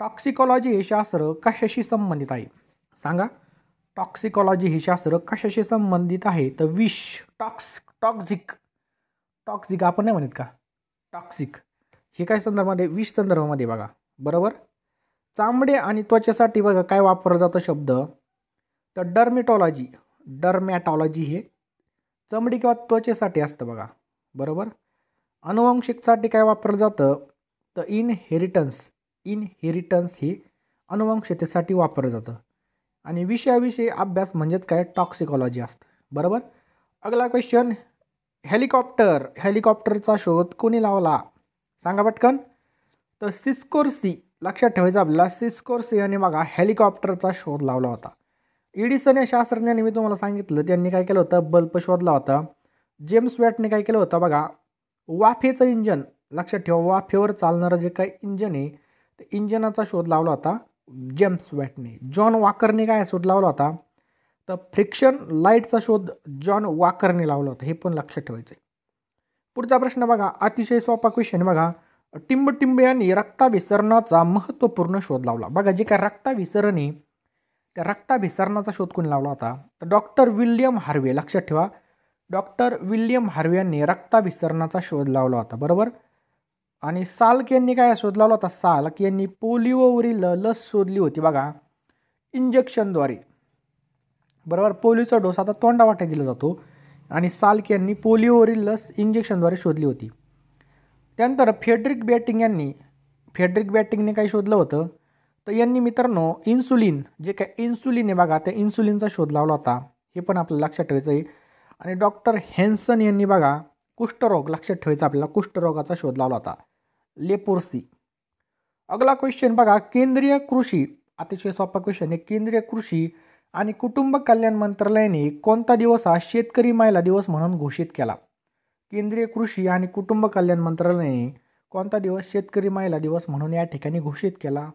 टॉक्सिकॉलॉजी हे शास्त्र कशाशी संबंधित आहे सांगा टॉक्सिकॉलॉजी हे शास्त्र कशाशी संबंधित आहे तर विष टॉक्स टॉक्झिक टॉक्झिक आपण नाही म्हणत का टॉक्सिक हे काय संदर्भामध्ये विष संदर्भामध्ये बघा बरोबर चामडे आणि त्वचेसाठी बघा काय वापरला जातो शब्द तर डर्मेटॉलॉजी डर्मॅटॉलॉजी हे चमडी किंवा त्वचेसाठी असतं बघा बरोबर अनुवंशिकसाठी काय वापरलं जातं तर इनहेरिटन्स इनहेरिटन्स हे अनुवंशतेसाठी वापरलं जातं आणि विषयाविषयी अभ्यास म्हणजेच काय टॉक्सिकॉलॉजी असते बरोबर अगला क्वेश्चन हेलिकॉप्टर हेलिकॉप्टरचा शोध कोणी लावला सांगा पटकन तर सिस्कोर्सी लक्षात ठेवायचं आपल्याला सिस्कोर्सी यांनी बघा हेलिकॉप्टरचा शोध लावला होता इडिसन e या शास्त्रज्ञांनी मी तुम्हाला सांगितलं त्यांनी काय केलं होतं बल्ब शोधला होता जेम्स वॅटने काय केलं होतं बघा वाफेचं इंजन लक्षात ठेवा वाफेवर चालणारं जे काही इंजन आहे ते इंजनाचा शोध लावला होता जेम्स वॅटने जॉन वाकरने काय शोध लावला होता तर फ्रिक्शन लाईटचा शोध जॉन वाकरने लावला होता हे पण लक्षात ठेवायचं आहे पुढचा प्रश्न बघा अतिशय सोपा क्वेश्चन बघा टिंबटिंब यांनी रक्ताभिसरणाचा महत्त्वपूर्ण शोध लावला बघा जे काय रक्ताभिसरण त्या रक्ताभिसरणाचा शोध कोणी लावला होता तर डॉक्टर विल्यम हार्वे लक्षात ठेवा डॉक्टर विल्यम हार्वे यांनी रक्ताभिसरणाचा शोध लावला होता बरोबर आणि सालक यांनी काय शोध लावला होता साल्क यांनी पोलिओवरील लस शोधली होती बघा इंजेक्शनद्वारे बरोबर पोलिओचा डोस आता तोंडावाटे दिला जातो आणि सालक यांनी पोलिओवरील लस इंजेक्शनद्वारे शोधली होती त्यानंतर फेड्रिक बॅटिंग यांनी फेड्रिक बॅटिंगने काय शोधलं होतं तर यांनी मित्रांनो इन्सुलिन जे काय इन्सुलिन आहे बघा त्या इन्सुलिनचा शोध लावला होता हे पण आपल्याला लक्षात ठेवायचं आहे आणि डॉक्टर हेन्सन यांनी बघा कुष्ठरोग लक्षात ठेवायचा आपल्याला कुष्ठरोगाचा शोध लावला होता लेपोर्सी अगला क्वेश्चन बघा केंद्रीय कृषी अतिशय सोपा क्वेश्चन आहे केंद्रीय कृषी आणि कुटुंब कल्याण मंत्रालयाने कोणता दिवस हा शेतकरी महिला दिवस म्हणून घोषित केला केंद्रीय कृषी आणि कुटुंब कल्याण मंत्रालयाने कोणता दिवस शेतकरी महिला दिवस म्हणून या ठिकाणी घोषित केला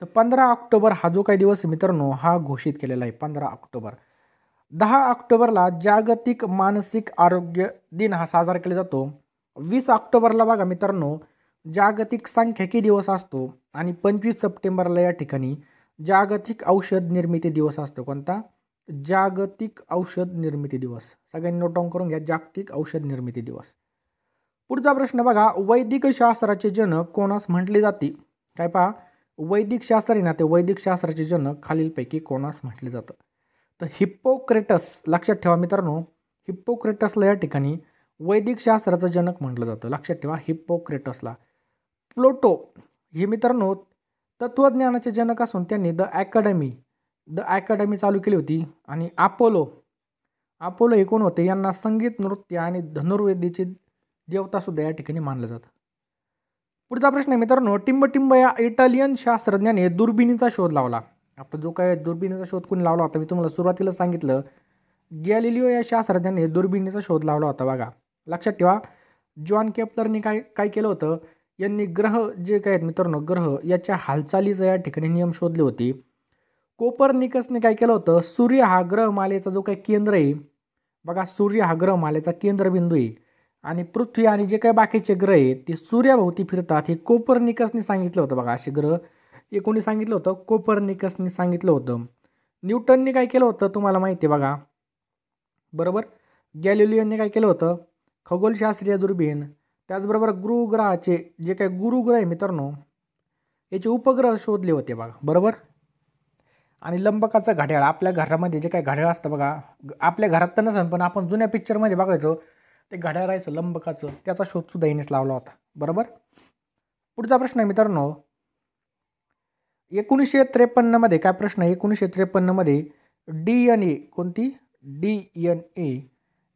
तर पंधरा ऑक्टोबर हा जो काही दिवस मित्रांनो हा घोषित केलेला आहे पंधरा ऑक्टोबर दहा ऑक्टोबरला जागतिक मानसिक आरोग्य दिन हा साजरा केला जातो वीस ऑक्टोबरला बघा मित्रांनो जागतिक सांख्यिकी दिवस असतो आणि पंचवीस सप्टेंबरला या ठिकाणी जागतिक औषध निर्मिती दिवस असतो कोणता जागतिक औषध निर्मिती दिवस सगळ्यांनी नोट डाऊन करून घ्या जागतिक औषध निर्मिती दिवस पुढचा प्रश्न बघा वैदिक शास्त्राचे जनक कोणास म्हटले जाते काय पहा वैदिक शास्त्र ना ते वैदिक शास्त्राचे जनक खालीलपैकी कोणास म्हटले जातं तर हिप्पोक्रेटस लक्षात ठेवा मित्रांनो हिप्पोक्रेटसला या ठिकाणी वैदिक शास्त्राचं जनक म्हटलं जातं लक्षात ठेवा हिप्पोक्रेटसला प्लोटो हे मित्रांनो तत्वज्ञानाचे जनक असून त्यांनी द अकॅडमी द अकॅडमी चालू केली होती आणि अपोलो अपोलो हे कोण होते यांना संगीत नृत्य आणि देवता सुद्धा या ठिकाणी मानलं जातं पुढचा प्रश्न आहे मित्रांनो टिंबटिंब या इटालियन शास्त्रज्ञाने दुर्बिणीचा शोध लावला आता जो काय दुर्बिणीचा शोध कोणी लावला होता मी तुम्हाला सुरुवातीला सांगितलं गॅलिलिओ या शास्त्रज्ञाने दुर्बिणीचा शोध लावला होता बघा लक्षात ठेवा जॉन केप्लरने काय काय केलं होतं यांनी ग्रह जे काय आहेत मित्रांनो ग्रह याच्या हालचालीचं या ठिकाणी नियम शोधले होते कोपरनिकसने काय केलं होतं सूर्य हा ग्रहमालेचा जो काही केंद्र आहे बघा सूर्य हा ग्रहमालेचा केंद्रबिंदू आहे आणि पृथ्वी आणि जे काही बाकीचे ग्रह आहेत ते सूर्याभोवती फिरतात हे कोपरनिकसने सांगितलं होतं बघा असे ग्रह हे कोणी सांगितलं होतं कोपरनिकसने सांगितलं होतं न्यूटनने काय केलं होतं तुम्हाला माहिती आहे बघा बरोबर गॅलिलियनने काय केलं होतं खगोलशास्त्रीय दुर्बीण त्याचबरोबर गुरुग्रहाचे जे काही गुरुग्रह आहे मित्रांनो याचे उपग्रह शोधले होते बघा बरोबर आणि लंबकाचा घड्याळ आपल्या घरामध्ये जे काही घड्याळ असतं बघा आपल्या घरात तर नसेल पण आपण जुन्या पिक्चरमध्ये बघायचो ते घड्याळ राहायचं लंबकाचं त्याचा शोधसुद्धा हिनेच लावला होता बरोबर पुढचा प्रश्न आहे मित्रांनो एकोणीसशे त्रेपन्नमध्ये काय प्रश्न आहे एकोणीसशे त्रेपन्नमध्ये डी एन ए कोणती डी एन ए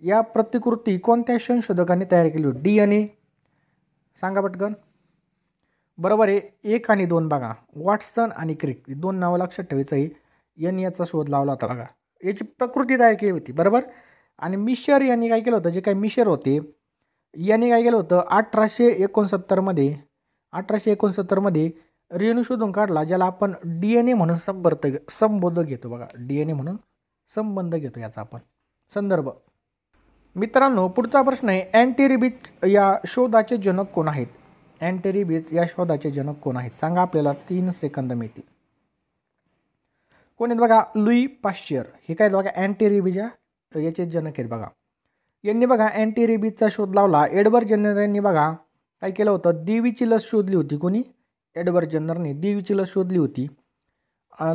या प्रतिकृती कोणत्या संशोधकांनी तयार केली डी एन ए सांगा पटकन बरोबर आहे एक आणि दोन बघा वॉटसन आणि क्रिक दोन नावं लक्षात ठेवायचं आहे यांनी याचा शोध लावला होता बघा याची प्रकृती तयार केली होती बरोबर आणि मिशर यांनी काय केलं होतं जे काही मिशर होते यांनी काय केलं होतं अठराशे एकोणसत्तरमध्ये अठराशे एकोणसत्तरमध्ये रेणू शोधून काढला ज्याला आपण डी एन ए म्हणून संबर्त संबोध घेतो बघा डी एन ए म्हणून संबंध घेतो याचा आपण संदर्भ मित्रांनो पुढचा प्रश्न आहे अँटेरिबिच या शोधाचे जनक कोण आहेत अँटेरिबिच या शोधाचे जनक कोण आहेत सांगा आपल्याला तीन सेकंद मिळतील कोण आहेत बघा लुई पाश्चर हे काय बघा अँटेरिबिजा याचे जनक आहेत बघा यांनी बघा अँटीरेबीजचा शोध लावला एडवर्ड जनर यांनी बघा काय केलं होतं देवीची लस शोधली होती कोणी एडवर्ड जनरने देवीची लस शोधली होती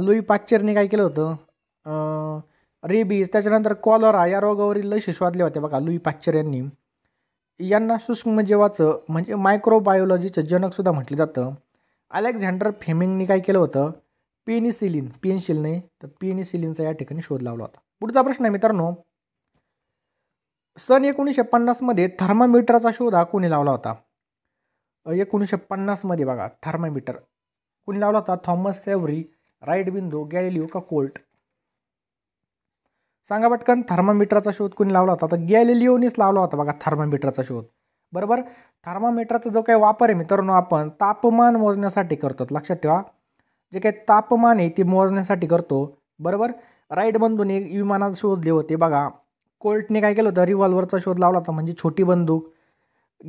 लुई पाश्चरने काय केलं होतं रेबीज त्याच्यानंतर कॉलरा या रोगावरील लस शिशवादले होते बघा लुई पाश्चर यांनी यांना सूक्ष्मजीवाचं म्हणजे मायक्रोबायोलॉजीचं जनकसुद्धा म्हटलं जातं अलेक्झांडर फेमिंगनी काय केलं होतं पेनिसिलिन नाही तर पेनिसिलिनचा या ठिकाणी शोध लावला होता पुढचा प्रश्न आहे मित्रांनो सन एकोणीसशे पन्नासमध्ये थर्मामीटरचा शोध हा कोणी लावला होता एकोणीसशे पन्नासमध्ये बघा थर्मामीटर कोणी लावला होता थॉमस सेवरी राईट बिंदू गॅलिलिओ का कोल्ट सांगा पटकन थर्मामीटरचा शोध कोणी लावला होता तर गॅलिलिओनीच लावला होता बघा थर्मामीटरचा शोध बरोबर थर्मामीटरचा जो काही वापर आहे मित्रांनो आपण तापमान मोजण्यासाठी करतो लक्षात ठेवा जे काही तापमान आहे ते मोजण्यासाठी करतो बरोबर राईट बंदून एक विमानाचा शोध लिहि होते बघा कोल्टने काय केलं होतं रिव्हॉल्वरचा शोध लावला होता म्हणजे छोटी बंदूक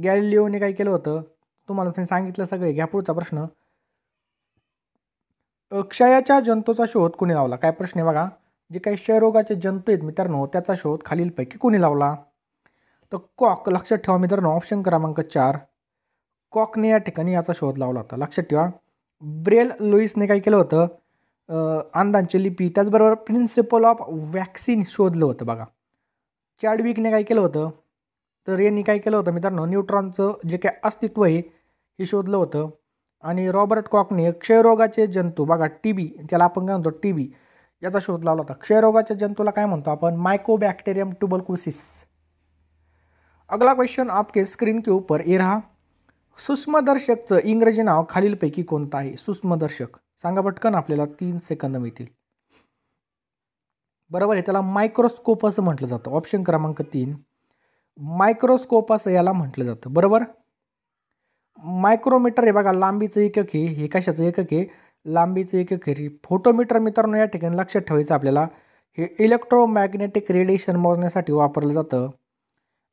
गॅलिलिओने काय केलं होतं तुम्हाला त्यांनी सांगितलं सगळे घ्या पुढचा प्रश्न अक्षयाच्या जंतूचा शोध कुणी लावला काय प्रश्न आहे बघा जे काही क्षयरोगाचे जंतू आहेत मित्रांनो त्याचा शोध खालीलपैकी कोणी लावला तर कॉक लक्षात ठेवा मित्रांनो ऑप्शन क्रमांक चार कॉकने या ठिकाणी याचा शोध लावला होता लक्षात ठेवा ब्रेल लुईसने काय केलं होतं अंदांची लिपी त्याचबरोबर प्रिन्सिपल ऑफ वॅक्सिन शोधलं होतं बघा चॅडविकने काय केलं होतं तर यांनी काय केलं होतं मित्रांनो न्यूट्रॉनचं जे काय अस्तित्व आहे हे शोधलं होतं आणि रॉबर्ट कॉकने क्षयरोगाचे जंतू बघा टी बी त्याला आपण काय म्हणतो टी बी याचा शोध लावला होता क्षयरोगाच्या जंतूला काय म्हणतो आपण मायकोबॅक्टेरियम ट्युबलकुसिस अगला क्वेश्चन आपके स्क्रीन के ऊपर ये रहा सूक्ष्मदर्शकचं इंग्रजी नाव खालीलपैकी कोणतं आहे सूक्ष्मदर्शक सांगा पटकन आपल्याला तीन सेकंद मिळतील बरोबर आहे त्याला मायक्रोस्कोप असं म्हटलं जातं ऑप्शन क्रमांक तीन मायक्रोस्कोप असं याला म्हटलं जातं बरोबर मायक्रोमीटर हे बघा लांबीचं एकक हे हे कशाचं एकक आहे लांबीचे एक घरी फोटोमीटर मित्रांनो या ठिकाणी लक्षात ठेवायचं आपल्याला हे इलेक्ट्रोमॅग्नेटिक रेडिएशन मोजण्यासाठी वापरलं जातं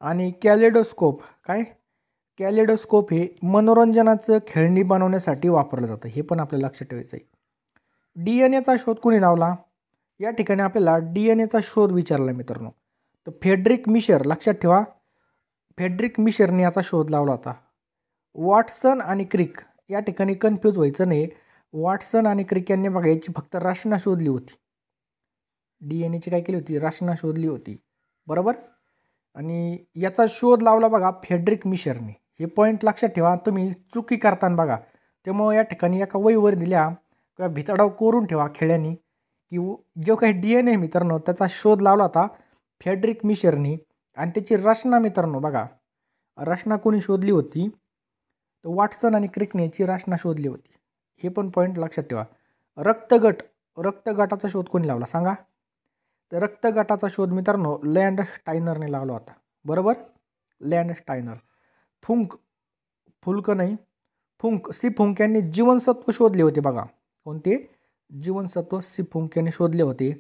आणि कॅलेडोस्कोप काय कॅलेडोस्कोप हे मनोरंजनाचं खेळणी बनवण्यासाठी वापरलं जातं हे पण आपल्याला लक्षात ठेवायचं आहे डी एन एचा शोध कोणी लावला या ठिकाणी आपल्याला डी एन एचा शोध विचारला मित्रांनो तर फेड्रिक मिशर लक्षात ठेवा फेड्रिक मिशरने याचा शोध लावला होता वॉटसन आणि क्रिक या ठिकाणी कन्फ्यूज व्हायचं नाही वॉटसन आणि क्रिक यांनी बघा याची फक्त राशना शोधली होती डी एन एची काय केली होती राशना शोधली होती बरोबर आणि याचा शोध लावला बघा फेड्रिक मिशरने हे पॉईंट लक्षात ठेवा तुम्ही चुकी करताना बघा त्यामुळे या ठिकाणी एका वयवर दिल्या किंवा भितडाव करून ठेवा खेळ्यांनी की जो काही डी एन ए मित्रांनो त्याचा शोध लावला होता फेड्रिक मिशरनी आणि त्याची रचना मित्रांनो बघा रचना कोणी शोधली होती तर वॉटसन आणि क्रिकने याची रचना शोधली होती हे पण पॉईंट लक्षात ठेवा रक्तगट रक्तगटाचा शोध कोणी लावला सांगा तर रक्तगटाचा शोध मित्रांनो लँड स्टायनरने लावला होता बरोबर लँड स्टायनर फुंक फुलक नाही फुंक सी फुंक यांनी जीवनसत्व शोधले होते बघा कोणते जीवनसत्व सी फुंक यांनी शोधले होते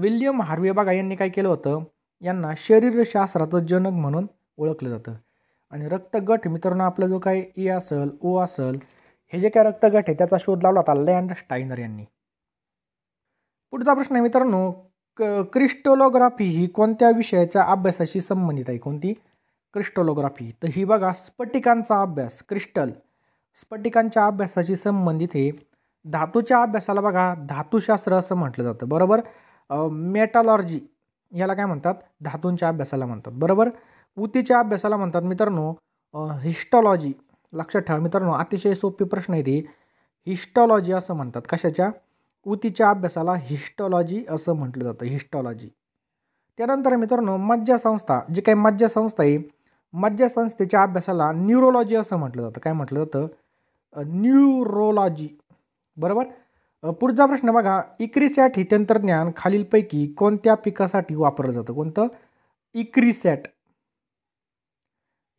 विल्यम हार्वे बघा यांनी काय केलं होतं यांना शरीरशास्त्राचं जनक म्हणून ओळखलं जातं आणि रक्तगट मित्रांनो आपला जो काय ए असेल ओ असेल हे जे काय रक्तगट आहे त्याचा शोध लावला होता लँड स्टायनर यांनी पुढचा प्रश्न आहे मित्रांनो क क्रिस्टोलोग्राफी ही कोणत्या विषयाच्या अभ्यासाशी संबंधित आहे कोणती क्रिस्टोलोग्राफी तर ही बघा स्फटिकांचा अभ्यास क्रिस्टल स्फटिकांच्या अभ्यासाशी संबंधित हे धातूच्या अभ्यासाला बघा धातुशास्त्र असं म्हटलं जातं बरोबर मेटॉलॉजी याला काय म्हणतात धातूंच्या अभ्यासाला म्हणतात बरोबर ऊतीच्या अभ्यासाला म्हणतात मित्रांनो हिस्टॉलॉजी लक्षात ठेवा मित्रांनो अतिशय सोपी प्रश्न आहे ती हिस्टॉलॉजी असं म्हणतात कशाच्या ऊतीच्या अभ्यासाला हिस्टॉलॉजी असं म्हटलं जातं हिस्टॉलॉजी त्यानंतर मित्रांनो मज्जासंस्था जी काही मज्जासंस्था आहे मज्जासंस्थेच्या अभ्यासाला न्यूरोलॉजी असं म्हटलं जातं काय म्हटलं जातं न्यूरोलॉजी बरोबर पुढचा प्रश्न बघा इक्रिसॅट हे तंत्रज्ञान खालीलपैकी कोणत्या पिकासाठी वापरलं जातं कोणतं इक्रिसॅट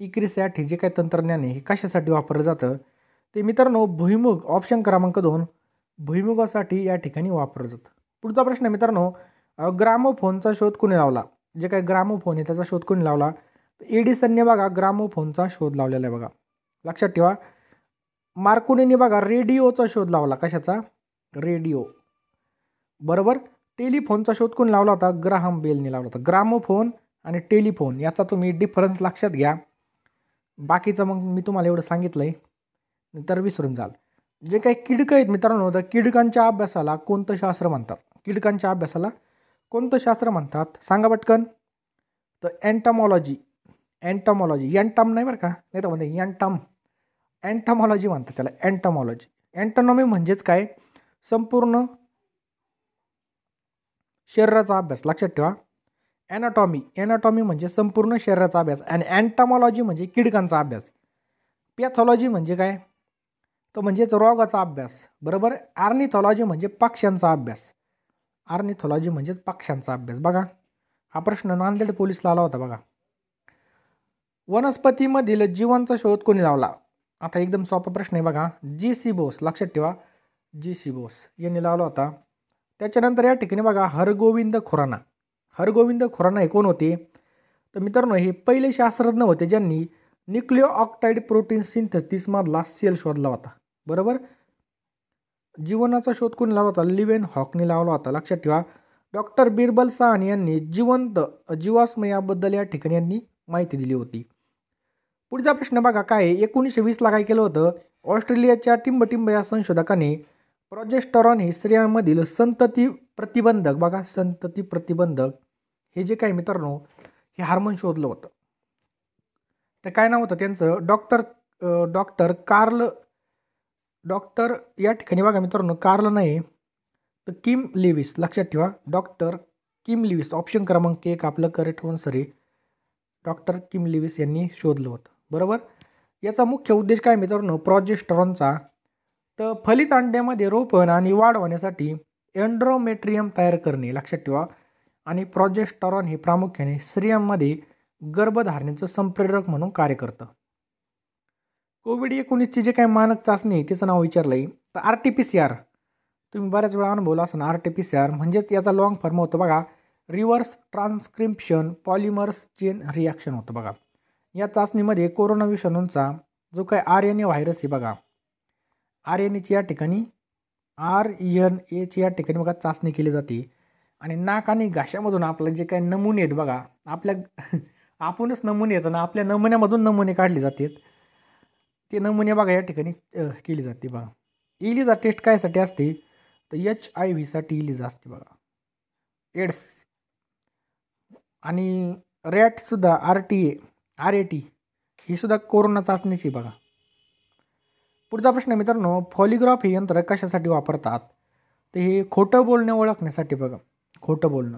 इक्रिसॅट हे जे काय तंत्रज्ञान आहे हे कशासाठी वापरलं जातं ते मित्रांनो भुईमुग ऑप्शन क्रमांक दोन भुईमुगासाठी या ठिकाणी वापरलं जातं पुढचा प्रश्न मित्रांनो ग्रामोफोनचा शोध कोणी लावला जे काय ग्रामोफोन आहे त्याचा शोध कोणी लावला एडिसनने बघा ग्रामोफोनचा शोध लावलेला आहे बघा लक्षात ठेवा मार्कुनीने बघा रेडिओचा शोध लावला कशाचा रेडिओ बरोबर टेलिफोनचा शोध कोणी लावला होता ग्राहम बेलने लावला होता ग्रामोफोन आणि टेलिफोन याचा तुम्ही डिफरन्स लक्षात घ्या बाकीचं मग मी तुम्हाला एवढं सांगितलंय तर विसरून जाल जे काही किडकं आहेत मित्रांनो तर किडकांच्या अभ्यासाला कोणतं शास्त्र म्हणतात किडकांच्या अभ्यासाला कोणतं शास्त्र म्हणतात सांगा पटकन तर अँटमॉलॉजी अँटमॉलॉजी अँटम नाही बरं का नाही तर म्हणते अँटम अँटमॉलॉजी म्हणतात त्याला अँटमॉलॉजी अँटॉनॉमी म्हणजेच काय संपूर्ण शरीराचा अभ्यास लक्षात ठेवा ॲनाटॉमी ॲनाटॉमी म्हणजे संपूर्ण शरीराचा अभ्यास आणि अँटामॉलॉजी म्हणजे किडकांचा अभ्यास पॅथॉलॉजी म्हणजे काय तो म्हणजेच रोगाचा अभ्यास बरोबर आर्निथॉलॉजी म्हणजे पक्ष्यांचा अभ्यास आर्निथॉलॉजी म्हणजेच पक्ष्यांचा अभ्यास बघा हा प्रश्न नांदेड पोलीसला आला होता बघा वनस्पतीमधील जीवांचा शोध कोणी लावला आता एकदम सोपा प्रश्न आहे बघा जी सी बोस लक्षात ठेवा जी सी बोस यांनी लावला होता त्याच्यानंतर या ठिकाणी बघा हरगोविंद खुराना हरगोविंद खुराना कोण होते तर मित्रांनो हे पहिले शास्त्रज्ञ होते ज्यांनी न्यूक्लिओ ऑक्टाईड प्रोटीन मधला सेल शोधला होता बरोबर जीवनाचा शोध कोणी लावला होता लिवेन हॉकने लावला होता लक्षात ठेवा डॉक्टर बिरबल सहानी यांनी जिवंत जीवाश्मयाबद्दल या ठिकाणी यांनी माहिती दिली होती पुढचा प्रश्न बघा काय एकोणीसशे वीसला काय केलं होतं ऑस्ट्रेलियाच्या टिंबटिंब या संशोधकाने प्रोजेस्टॉरॉन हे स्त्रियांमधील संतती प्रतिबंधक बघा संतती प्रतिबंधक हे जे काय मित्रांनो हे हार्मोन शोधलं होतं तर काय नाव होतं त्यांचं डॉक्टर डॉक्टर कार्ल डॉक्टर या ठिकाणी बघा मित्रांनो कार्ल नाही तर किम लिविस लक्षात ठेवा डॉक्टर किम लिविस ऑप्शन क्रमांक एक आपलं करेक्ट आन्सर आहे डॉक्टर किम लिविस यांनी शोधलं होतं बरोबर याचा मुख्य उद्देश काय मित्रांनो प्रॉजेस्टरॉनचा तर फलित अंड्यामध्ये रोपण आणि वाढ होण्यासाठी एन्ड्रोमेट्रियम तयार करणे लक्षात ठेवा आणि प्रॉजेस्टॉरॉन हे प्रामुख्याने स्त्रियांमध्ये गर्भधारणेचं संप्रेरक म्हणून कार्य करतं कोविड एकोणीसची जे काही मानक चाचणी आहे त्याचं नाव विचारलं आहे तर R T P C R तुम्ही बऱ्याच वेळा अनुभवला असं R T P C R म्हणजेच याचा लॉंग फॉर्म होतं बघा reverse transcription polymerase chain reaction होतं बघा या चाचणीमध्ये कोरोना विषाणूंचा जो काही आर एन ए व्हायरस आहे बघा आर एन एची या ठिकाणी आर एन एची या ठिकाणी बघा चाचणी केली जाते आणि नाक आणि घाशामधून आपले जे काही नमुने आहेत बघा आपल्या आपणच नमुने येतात ना आपल्या नमुन्यामधून नमुने काढले जातात ते नमुने बघा या ठिकाणी केली जाते बघा इलिजा टेस्ट कायसाठी असते तर एच आय व्हीसाठी इलिजा असते बघा एड्स आणि रॅटसुद्धा R T A R A T ही सुद्धा कोरोना चाचणीची बघा पुढचा प्रश्न मित्रांनो फॉलिग्राफी यंत्र कशासाठी वापरतात तर हे खोटं बोलणे ओळखण्यासाठी बघा खोटं बोलणं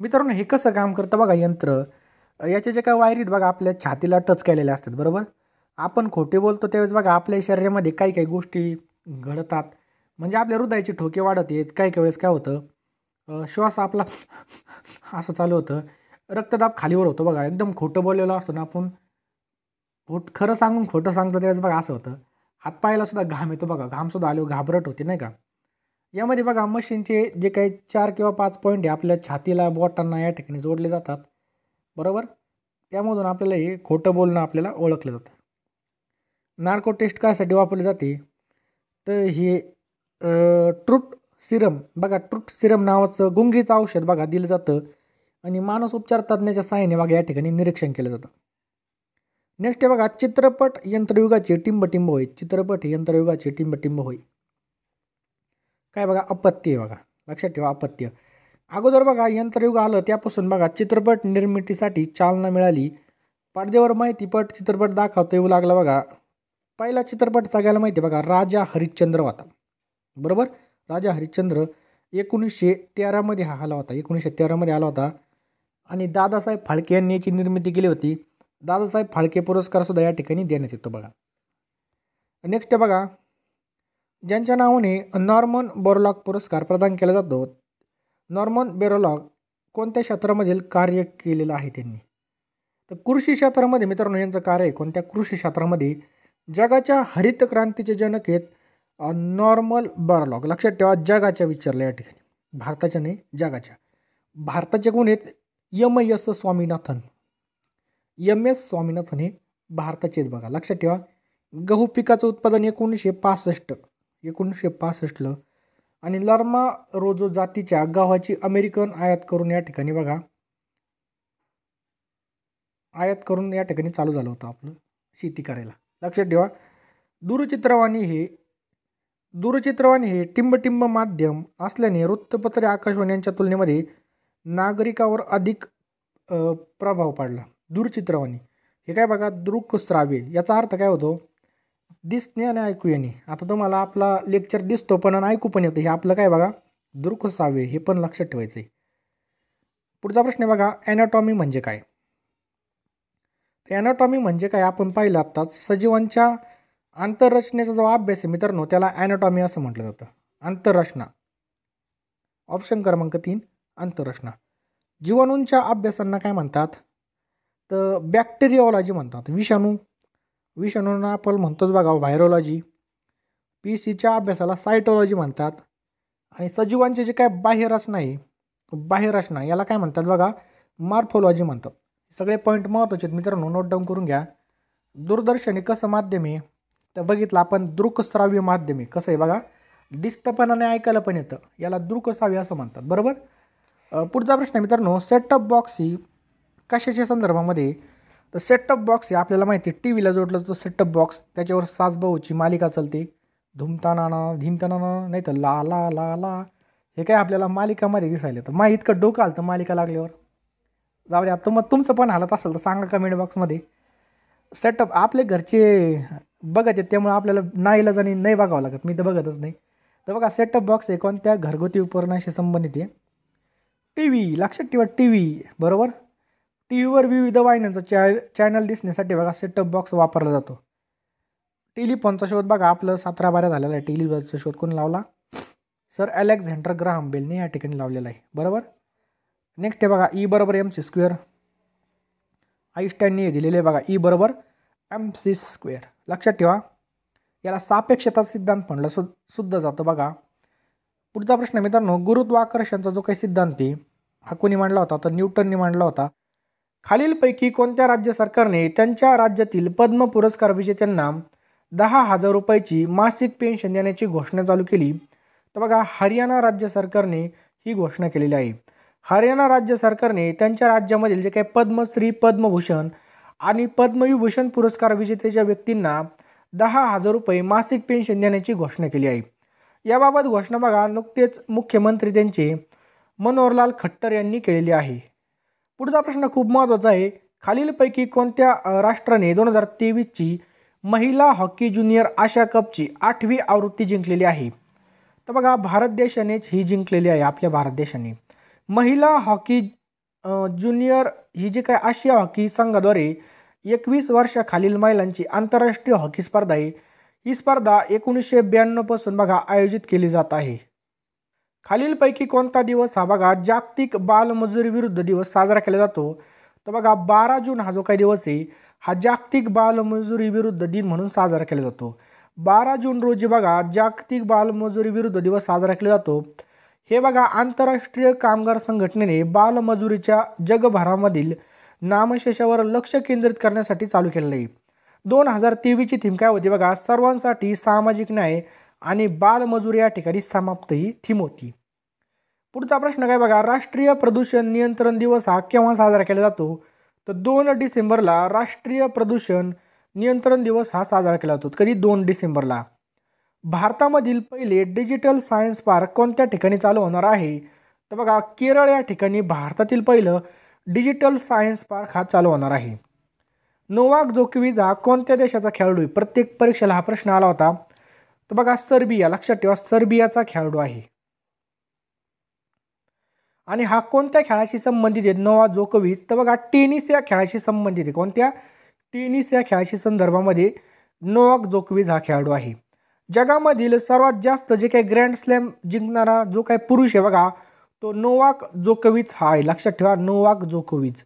मित्रांनो हे कसं काम करतं बघा यंत्र याचे जे काय वायरीत बघा आपल्या छातीला टच केलेले असतात बरोबर आपण खोटे बोलतो त्यावेळेस बघा आपल्या शरीरामध्ये काही काही गोष्टी घडतात म्हणजे आपल्या हृदयाचे ठोके वाढत आहेत काही काही वेळेस काय होतं श्वास आपला असं चालू होतं रक्तदाब खालीवर होतो बघा एकदम खोटं बोललेलो असतो ना आपण खोट खरं सांगून खोटं सांगतो त्यावेळेस बघा असं होतं हातपायाला सुद्धा घाम येतो बघा घामसुद्धा आलो घाबरट होते नाही का यामध्ये बघा मशीनचे जे काही चार किंवा पाच पॉईंट आहे आपल्या छातीला बोटांना या ठिकाणी जोडले जातात बरोबर त्यामधून आपल्याला हे खोटं बोलणं आपल्याला ओळखलं जातं नार्को टेस्ट कायसाठी वापरली जाते तर हे ट्रूट सिरम बघा ट्रूट सिरम नावाचं गुंगीचं औषध बघा दिलं जातं आणि माणूस उपचार तज्ज्ञाच्या सहाय्याने बघा या ठिकाणी निरीक्षण केलं जातं नेक्स्ट आहे बघा चित्रपट यंत्रयुगाचे टिंबटिंब होय चित्रपट यंत्रयुगाचे टिंबटिंब होई काय बघा अपत्य बघा लक्षात ठेवा अपत्य अगोदर बघा यंत्रयुग आलं त्यापासून बघा चित्रपट निर्मितीसाठी चालना मिळाली पडद्यावर माहितीपट चित्रपट दाखवता येऊ लागला बघा पहिला चित्रपट सगळ्याला माहिती बघा राजा हरिश्चंद्र होता बरोबर राजा हरिश्चंद्र एकोणीसशे तेरामध्ये हा आला होता एकोणीसशे तेरामध्ये आला होता आणि दादासाहेब फाळके यांनी याची निर्मिती केली होती दादासाहेब फाळके पुरस्कारसुद्धा या ठिकाणी देण्यात येतो बघा नेक्स्ट बघा ज्यांच्या नावाने नॉर्मन बोरलॉग पुरस्कार प्रदान केला जातो नॉर्मन बेरोलॉग कोणत्या क्षेत्रामधील कार्य केलेलं आहे त्यांनी तर कृषी क्षेत्रामध्ये मित्रांनो यांचं कार्य कोणत्या कृषी क्षेत्रामध्ये जगाच्या हरित क्रांतीचे जनक आहेत नॉर्मल बरलॉग लक्षात ठेवा जगाच्या विचारल्या या ठिकाणी भारताच्या नाही जगाच्या भारताचे कोण आहेत M S Swaminathan M S Swaminathan हे भारताचे आहेत बघा लक्षात ठेवा गहू पिकाचं उत्पादन एकोणीसशे पासष्ट एकोणीसशे पासष्टला आणि लर्मा रोजो जातीच्या गावाची अमेरिकन आयात करून या ठिकाणी बघा आयात करून या ठिकाणी चालू झालं होतं आपलं शेती करायला लक्षात ठेवा दूरचित्रवाणी हे दूरचित्रवाणी हे टिंबटिंब माध्यम असल्याने वृत्तपत्रे आकाशवाणी यांच्या तुलनेमध्ये नागरिकावर अधिक प्रभाव पाडला दूरचित्रवाणी हे काय बघा स्रावे याचा अर्थ काय होतो दिसणे आणि ऐकू येणे आता तुम्हाला आपला लेक्चर दिसतो पण आणि ऐकू पण येतं हे आपलं काय बघा दृकसावे हे पण लक्षात ठेवायचं आहे पुढचा प्रश्न आहे बघा ॲनाटॉमी म्हणजे काय ॲनाटॉमी म्हणजे काय आपण पाहिलं आत्ताच सजीवांच्या आंतररचनेचा जो अभ्यास आहे मित्रांनो त्याला ॲनाटॉमी असं म्हटलं जातं आंतररचना ऑप्शन क्रमांक तीन आंतररचना जीवाणूंच्या अभ्यासांना काय म्हणतात तर बॅक्टेरिओलॉजी म्हणतात विषाणू आपण म्हणतोच बघा व्हायरोलॉजी पी सीच्या अभ्यासाला सायटोलॉजी म्हणतात आणि सजीवांचे जे काय बाह्य रचना आहे बाह्य रचना याला काय म्हणतात बघा मार्फोलॉजी म्हणतात सगळे पॉईंट महत्त्वाचे आहेत मित्रांनो नोट डाऊन करून घ्या दूरदर्शन हे कसं माध्यम आहे तर बघितलं आपण दृकश्राव्य माध्यम आहे कसं आहे बघा डिस्तपणाने ऐकायला पण येतं याला दृकश्राव्य असं म्हणतात बरोबर पुढचा प्रश्न मित्रांनो सेटअप बॉक्स ही कशाच्या संदर्भामध्ये तर सेटटॉप बॉक्स हे आपल्याला माहिती आहे टी व्हीला जोडलं जातो सेटअप बॉक्स त्याच्यावर सासबाऊची मालिका चालते धुमताना धिमताना नाही तर ला ला ला ला हे काय आपल्याला मालिकामध्ये दिसायला येतं मा इतकं डोकं आलं तर मालिका लागल्यावर जाऊ द्या तर मग तुमचं पण हालत असेल तर सांगा कमेंट बॉक्समध्ये सेटअप आपले घरचे बघत आहेत त्यामुळे आपल्याला इलाज आणि नाही बघावं लागत मी तर बघतच नाही तर बघा सेटअप बॉक्स हे कोणत्या घरगुती उपकरणाशी संबंधित आहे टी व्ही लक्षात ठेवा टी व्ही बरोबर टी व्हीवर विविध वाहिन्यांचा चॅ चॅनल दिसण्यासाठी बघा सेटअप बॉक्स वापरला जातो टेलिफोनचा शोध बघा आपलं सतरा बारा झालेला आहे टेलिफोनचा शोध कोण लावला सर अलेक्झांडर ग्राहम बेलने या ठिकाणी लावलेला आहे बरोबर नेक्स्ट आहे बघा ई e बरोबर एम सी स्क्वेअर आईस्टाईनने दिलेले बघा ई e बरोबर एम सी स्क्वेअर लक्षात ठेवा याला सापेक्षता सिद्धांत म्हणलं सु सुद्धा जातं बघा पुढचा प्रश्न मित्रांनो गुरुत्वाकर्षणचा जो काही सिद्धांत आहे हा कोणी मांडला होता तर न्यूटनने मांडला होता खालीलपैकी कोणत्या राज्य सरकारने त्यांच्या राज्यातील पद्म पुरस्कार विजेत्यांना दहा हजार रुपयाची मासिक पेन्शन देण्याची घोषणा चालू केली तर बघा हरियाणा राज्य सरकारने ही घोषणा केलेली आहे हरियाणा राज्य सरकारने त्यांच्या राज्यामधील जे काही पद्मश्री पद्मभूषण आणि पद्मविभूषण पुरस्कार विजेत्याच्या व्यक्तींना दहा हजार रुपये मासिक पेन्शन देण्याची घोषणा केली आहे याबाबत घोषणा बघा नुकतेच मुख्यमंत्री त्यांचे मनोहरलाल खट्टर यांनी केलेली आहे पुढचा प्रश्न खूप महत्त्वाचा आहे खालीलपैकी कोणत्या राष्ट्राने दोन हजार तेवीसची महिला हॉकी ज्युनियर आशिया कपची आठवी आवृत्ती जिंकलेली आहे तर बघा भारत देशानेच ही जिंकलेली आहे आपल्या भारत देशाने महिला हॉकी ज्युनियर ही जी काय आशिया हॉकी संघाद्वारे एकवीस वर्षाखालील महिलांची आंतरराष्ट्रीय हॉकी स्पर्धा आहे ही स्पर्धा एकोणीसशे ब्याण्णवपासून बघा आयोजित केली जात आहे खालीलपैकी कोणता दिवस हा बघा जागतिक बालमजुरी विरुद्ध दिवस साजरा केला जातो तर बघा बारा जून हा जो काही दिवस आहे हा जागतिक बालमजुरी विरुद्ध दिन म्हणून साजरा केला जातो बारा जून रोजी बघा जागतिक बालमजुरी विरुद्ध दिवस साजरा केला जातो हे बघा आंतरराष्ट्रीय कामगार संघटनेने बालमजुरीच्या जगभरामधील नामशेषावर लक्ष केंद्रित करण्यासाठी चालू केलेलं आहे दोन हजार तेवीसची थीम काय होती बघा सर्वांसाठी सामाजिक न्याय आणि बालमजूर या ठिकाणी समाप्त ही थीम होती पुढचा प्रश्न काय बघा राष्ट्रीय प्रदूषण नियंत्रण दिवस हा केव्हा साजरा केला जातो तर दोन डिसेंबरला राष्ट्रीय प्रदूषण नियंत्रण दिवस हा साजरा केला जातो कधी दोन डिसेंबरला भारतामधील पहिले डिजिटल सायन्स पार्क कोणत्या ठिकाणी चालू होणार आहे तर बघा केरळ या ठिकाणी भारतातील पहिलं डिजिटल सायन्स पार्क हा चालू होणार आहे नोवाक जोकविजा हा कोणत्या देशाचा खेळाडू प्रत्येक परीक्षेला हा प्रश्न आला होता तर बघा सर्बिया लक्षात ठेवा सर्बियाचा खेळाडू आहे आणि हा कोणत्या खेळाशी संबंधित आहे नोवा जोकोविच तर बघा टेनिस या खेळाशी संबंधित आहे कोणत्या टेनिस या खेळाशी संदर्भामध्ये नोवाक जोकोविच हा खेळाडू आहे जगामधील सर्वात जास्त जे काही ग्रँड स्लॅम जिंकणारा जो काही पुरुष आहे बघा तो नोवाक जोकोविच हा आहे लक्षात ठेवा नोवाक जोकोविच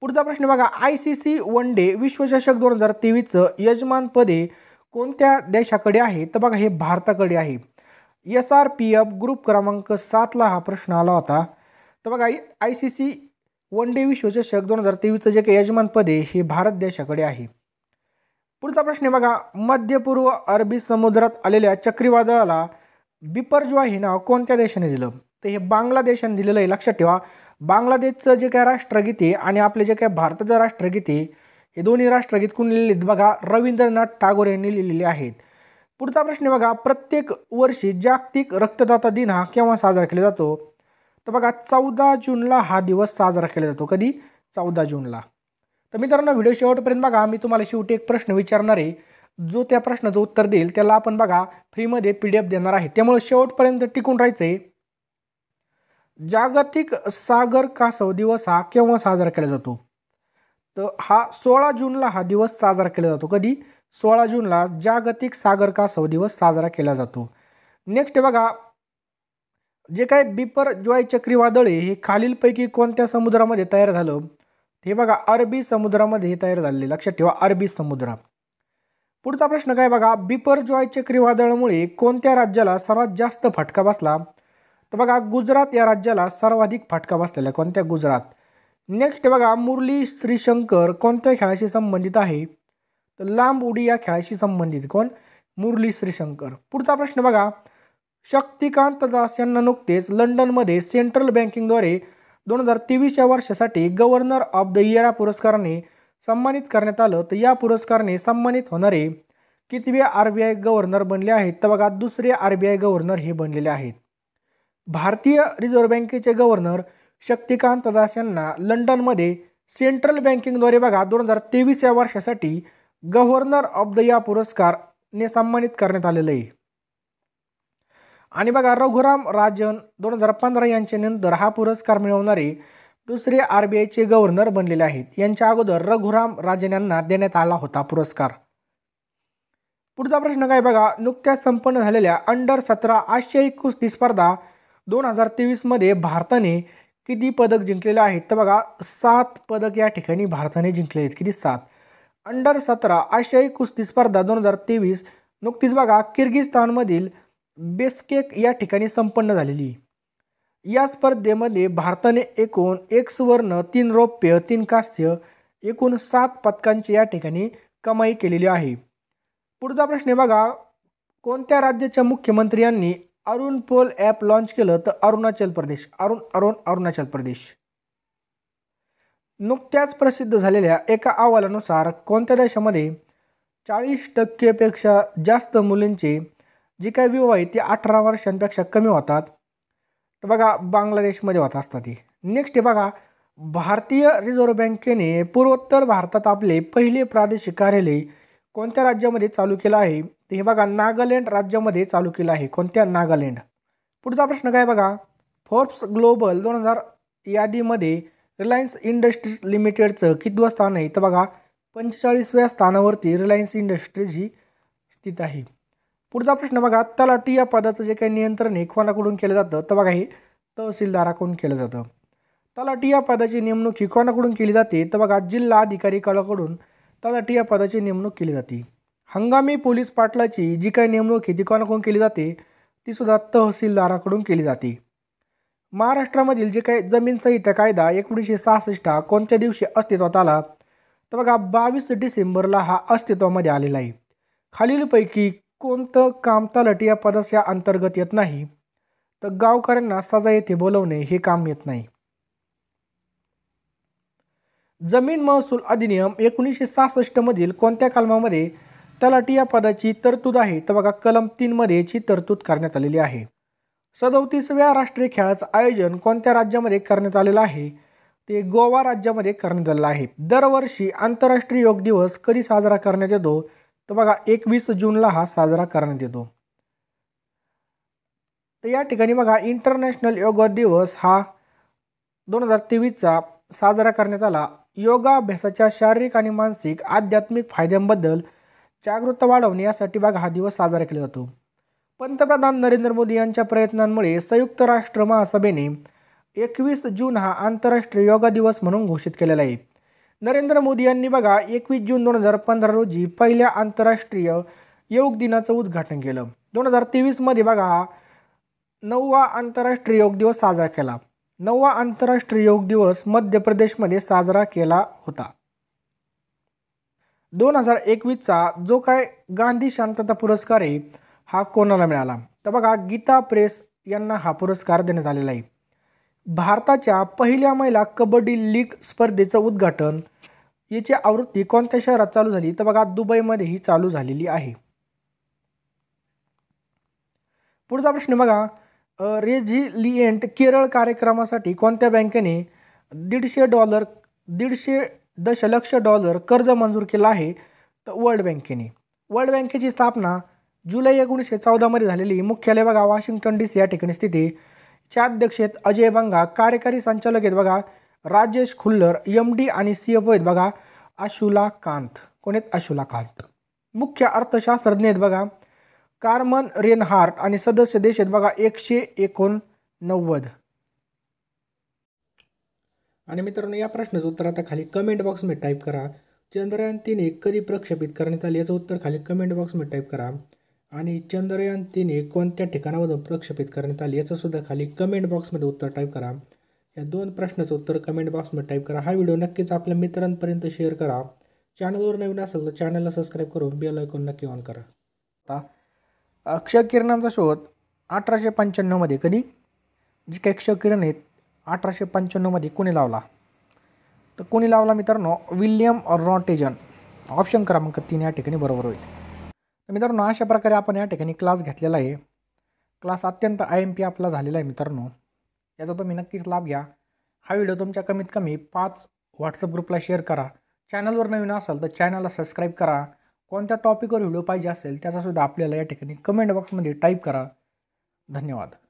पुढचा प्रश्न बघा I C C one day विश्वचषक दोन हजार तेवीसचं यजमानपदे कोणत्या देशाकडे आहे तर बघा हे भारताकडे आहे S R P F group क्रमांक सातला हा प्रश्न आला होता तर बघा I C C one day विश्वचषक दोन हजार तेवीसचं जे काही यजमानपद आहे हे भारत देशाकडे आहे पुढचा प्रश्न आहे बघा मध्य पूर्व अरबी समुद्रात आलेल्या चक्रीवादळाला बिपर्जो हे नाव कोणत्या देशाने दिलं तर हे बांगलादेशाने दिलेलं आहे लक्षात ठेवा बांगलादेशचं जे काय राष्ट्रगीत आहे आणि आपले जे काय भारताचं राष्ट्रगीत आहे हे दोन्ही राष्ट्रगीत कोणी लिहिलेत बघा रवींद्रनाथ टागोर यांनी लिहिलेले आहेत पुढचा प्रश्न बघा प्रत्येक वर्षी जागतिक रक्तदाता दिन हा केव्हा साजरा केला जातो तर बघा चौदा जूनला हा दिवस साजरा केला जातो कधी चौदा जूनला तर मित्रांनो व्हिडिओ शेवटपर्यंत बघा मी तुम्हाला शेवटी एक प्रश्न विचारणार आहे जो त्या प्रश्नाचं उत्तर देईल त्याला आपण बघा फ्रीमध्ये पी डी एफ देणार आहे त्यामुळे शेवटपर्यंत टिकून राहायचं आहे जागतिक सागर कासव दिवस हा केव्हा साजरा केला जातो तर हा सोळा जूनला हा दिवस साजरा केला जातो कधी सोळा जूनला जागतिक सागर कासव दिवस साजरा केला जातो नेक्स्ट बघा जे काय बिपर चक्रीवादळ चक्रीवादळे हे खालीलपैकी कोणत्या समुद्रामध्ये तयार झालं हे बघा अरबी समुद्रामध्ये हे तयार झालेले लक्षात ठेवा अरबी समुद्र पुढचा प्रश्न काय बघा बिपर ज्वाय चक्रीवादळामुळे कोणत्या राज्याला सर्वात जास्त फटका बसला तर बघा गुजरात या राज्याला सर्वाधिक फटका बसलेला कोणत्या गुजरात नेक्स्ट बघा मुरली श्रीशंकर कोणत्या खेळाशी संबंधित आहे तर लांब उडी या खेळाशी संबंधित कोण मुरली श्रीशंकर पुढचा प्रश्न बघा शक्तिकांत दास यांना नुकतेच लंडनमध्ये सेंट्रल बँकिंगद्वारे दोन हजार तेवीसच्या या वर्षासाठी गव्हर्नर ऑफ द इयर या पुरस्काराने सन्मानित करण्यात आलं तर या पुरस्काराने सन्मानित होणारे कितवे आर बी आय गव्हर्नर बनले आहेत तर बघा दुसरे आर बी आय गव्हर्नर हे बनलेले आहेत भारतीय रिझर्व्ह बँकेचे गव्हर्नर शक्तिकांत दास यांना लंडनमध्ये सेंट्रल बँकिंगद्वारे बघा दोन हजार तेवीस या वर्षासाठी गव्हर्नर ऑफ द या पुरस्कारने सन्मानित करण्यात आलेलं आहे आणि बघा रघुराम राजन दोन हजार पंधरा यांच्या हा पुरस्कार मिळवणारे दुसरे आर बी आयचे गव्हर्नर बनलेले आहेत यांच्या अगोदर रघुराम राजन यांना देण्यात आला होता पुरस्कार पुढचा प्रश्न काय बघा नुकत्याच संपन्न झालेल्या अंडर सतरा आशियाई कुस्ती स्पर्धा दोन हजार तेवीसमध्ये भारताने किती पदक जिंकलेले आहेत तर बघा सात पदक या ठिकाणी भारताने जिंकले आहेत किती सात अंडर सतरा आशियाई कुस्ती स्पर्धा दोन हजार तेवीस नुकतीच बघा किर्गिस्तानमधील बेस्केक या ठिकाणी संपन्न झालेली या स्पर्धेमध्ये भारताने एकूण एक सुवर्ण तीन रौप्य तीन कांस्य एकूण सात पदकांची या ठिकाणी कमाई केलेली आहे पुढचा प्रश्न बघा कोणत्या राज्याच्या मुख्यमंत्र्यांनी अरुण पोल ॲप लॉन्च केलं तर अरुणाचल प्रदेश अरुण अरुण अरुणाचल प्रदेश नुकत्याच प्रसिद्ध झालेल्या एका अहवालानुसार कोणत्या देशामध्ये चाळीस टक्केपेक्षा जास्त मुलींचे जी काही विवाह आहे ते अठरा वर्षांपेक्षा कमी होतात तर बघा बांगलादेशमध्ये होत असतात ती नेक्स्ट आहे बघा भारतीय रिझर्व्ह बँकेने पूर्वोत्तर भारतात आपले पहिले प्रादेशिक कार्यालय कोणत्या राज्यामध्ये चालू केलं आहे तर हे बघा नागालँड राज्यामध्ये चालू केलं आहे कोणत्या नागालँड पुढचा प्रश्न काय बघा फोर्ब्स ग्लोबल दोन हजार यादीमध्ये रिलायन्स इंडस्ट्रीज लिमिटेडचं कितवं स्थान आहे तर बघा पंचेचाळीसव्या स्थानावरती रिलायन्स इंडस्ट्रीज ही स्थित आहे पुढचा प्रश्न बघा तलाटी या पदाचं जे काही नियंत्रण हे कोणाकडून केलं जातं तर बघा हे तहसीलदाराकडून केलं जातं तलाटी या पदाची नेमणूक ही कोणाकडून केली जाते तर बघा जिल्हा अधिकारी कळाकडून तलाटी या पदाची नेमणूक केली जाते हंगामी पोलीस पाटलाची जी काही नेमणूक आहे जी कोणाकडून केली जाते ती सुद्धा तहसीलदाराकडून केली जाते महाराष्ट्रामधील जे काही जमीन संहिता कायदा एकोणीसशे सहासष्ट हा कोणत्या दिवशी अस्तित्वात आला तर बघा बावीस डिसेंबरला हा अस्तित्वामध्ये आलेला आहे खालीलपैकी कोणतं काम तलट या पदस या अंतर्गत येत नाही तर गावकऱ्यांना सजा येथे बोलवणे हे काम येत नाही जमीन महसूल अधिनियम एकोणीसशे सहासष्टमधील कोणत्या कलमामध्ये तलाठी या पदाची तरतूद आहे तर बघा कलम तीनमध्ये याची तरतूद करण्यात आलेली आहे सदोतीसव्या राष्ट्रीय खेळाचं आयोजन कोणत्या राज्यामध्ये करण्यात आलेलं आहे ते गोवा राज्यामध्ये करण्यात आलेलं आहे दरवर्षी आंतरराष्ट्रीय योग दिवस कधी साजरा करण्यात येतो तर बघा एकवीस जूनला हा साजरा करण्यात येतो तर या ठिकाणी बघा इंटरनॅशनल योग दिवस हा दोन हजार तेवीसचा साजरा करण्यात आला योगाभ्यासाच्या शारीरिक आणि मानसिक आध्यात्मिक फायद्यांबद्दल जागरूकता वाढवणे यासाठी बघा हा दिवस साजरा केला जातो पंतप्रधान नरेंद्र मोदी यांच्या प्रयत्नांमुळे संयुक्त राष्ट्र महासभेने एकवीस जून हा आंतरराष्ट्रीय योगा दिवस म्हणून घोषित केलेला आहे नरेंद्र मोदी यांनी बघा एकवीस जून दोन हजार पंधरा रोजी पहिल्या आंतरराष्ट्रीय योग दिनाचं उद्घाटन केलं दोन हजार तेवीसमध्ये बघा हा नववा आंतरराष्ट्रीय योग दिवस साजरा केला नववा आंतरराष्ट्रीय योग दिवस मध्य प्रदेशमध्ये साजरा केला होता दोन हजार एकवीसचा जो काय गांधी शांतता पुरस्कार आहे हा कोणाला मिळाला तर बघा गीता प्रेस यांना हा पुरस्कार देण्यात आलेला आहे भारताच्या पहिल्या महिला कबड्डी लीग स्पर्धेचं उद्घाटन याची आवृत्ती कोणत्या शहरात चालू झाली तर बघा दुबईमध्ये ही चालू झालेली आहे पुढचा प्रश्न बघा रेझिलियंट केरळ कार्यक्रमासाठी कोणत्या बँकेने दीडशे डॉलर दीडशे दशलक्ष डॉलर कर्ज मंजूर केलं आहे तर वर्ल्ड बँकेने वर्ल्ड बँकेची स्थापना जुलै एकोणीसशे चौदामध्ये झालेली मुख्यालय बघा वॉशिंग्टन डी सी या ठिकाणी स्थिती च्या अध्यक्षेत अजय बंगा कार्यकारी संचालक आहेत बघा राजेश खुल्लर एम डी आणि सी एफ ओ आहेत बघा आशुला कांत कोण आहेत आशुला कांत मुख्य अर्थशास्त्रज्ञ आहेत बघा कार्मन रेनहार्ट आणि सदस्य देश आहेत बघा एकशे एकोणनव्वद आणि मित्रांनो या प्रश्नाचं उत्तर आता खाली कमेंट बॉक्समध्ये टाईप करा चंद्रयान तीन एक कधी प्रक्षेपित करण्यात आली याचं उत्तर खाली कमेंट बॉक्समध्ये टाईप करा आणि चंद्रयान तीन एक कोणत्या ठिकाणामधून प्रक्षेपित करण्यात आली सुद्धा खाली कमेंट बॉक्समध्ये उत्तर टाईप करा या दोन प्रश्नाचं उत्तर कमेंट बॉक्समध्ये टाईप करा हा व्हिडिओ नक्कीच आपल्या मित्रांपर्यंत शेअर करा चॅनलवर नवीन असेल तर चॅनलला सबस्क्राईब करून बेल ऐकून नक्की ऑन करा आता किरणांचा शोध अठराशे पंच्याण्णवमध्ये कधी जे काही किरण आहेत अठराशे पंच्याण्णवमध्ये कोणी लावला तर कोणी लावला मित्रांनो विल्यम रॉटेजन ऑप्शन क्रमांक तीन या ठिकाणी बरोबर होईल तर मित्रांनो अशा प्रकारे आपण या ठिकाणी क्लास घेतलेला आहे क्लास अत्यंत आय एम पी आपला झालेला आहे मित्रांनो याचा तुम्ही नक्कीच लाभ घ्या हा व्हिडिओ तुमच्या कमीत कमी पाच व्हॉट्सअप ग्रुपला शेअर करा चॅनलवर नवीन असाल तर चॅनलला सबस्क्राईब करा कोणत्या टॉपिकवर व्हिडिओ पाहिजे असेल त्याचासुद्धा आपल्याला या ठिकाणी कमेंट बॉक्समध्ये टाईप करा धन्यवाद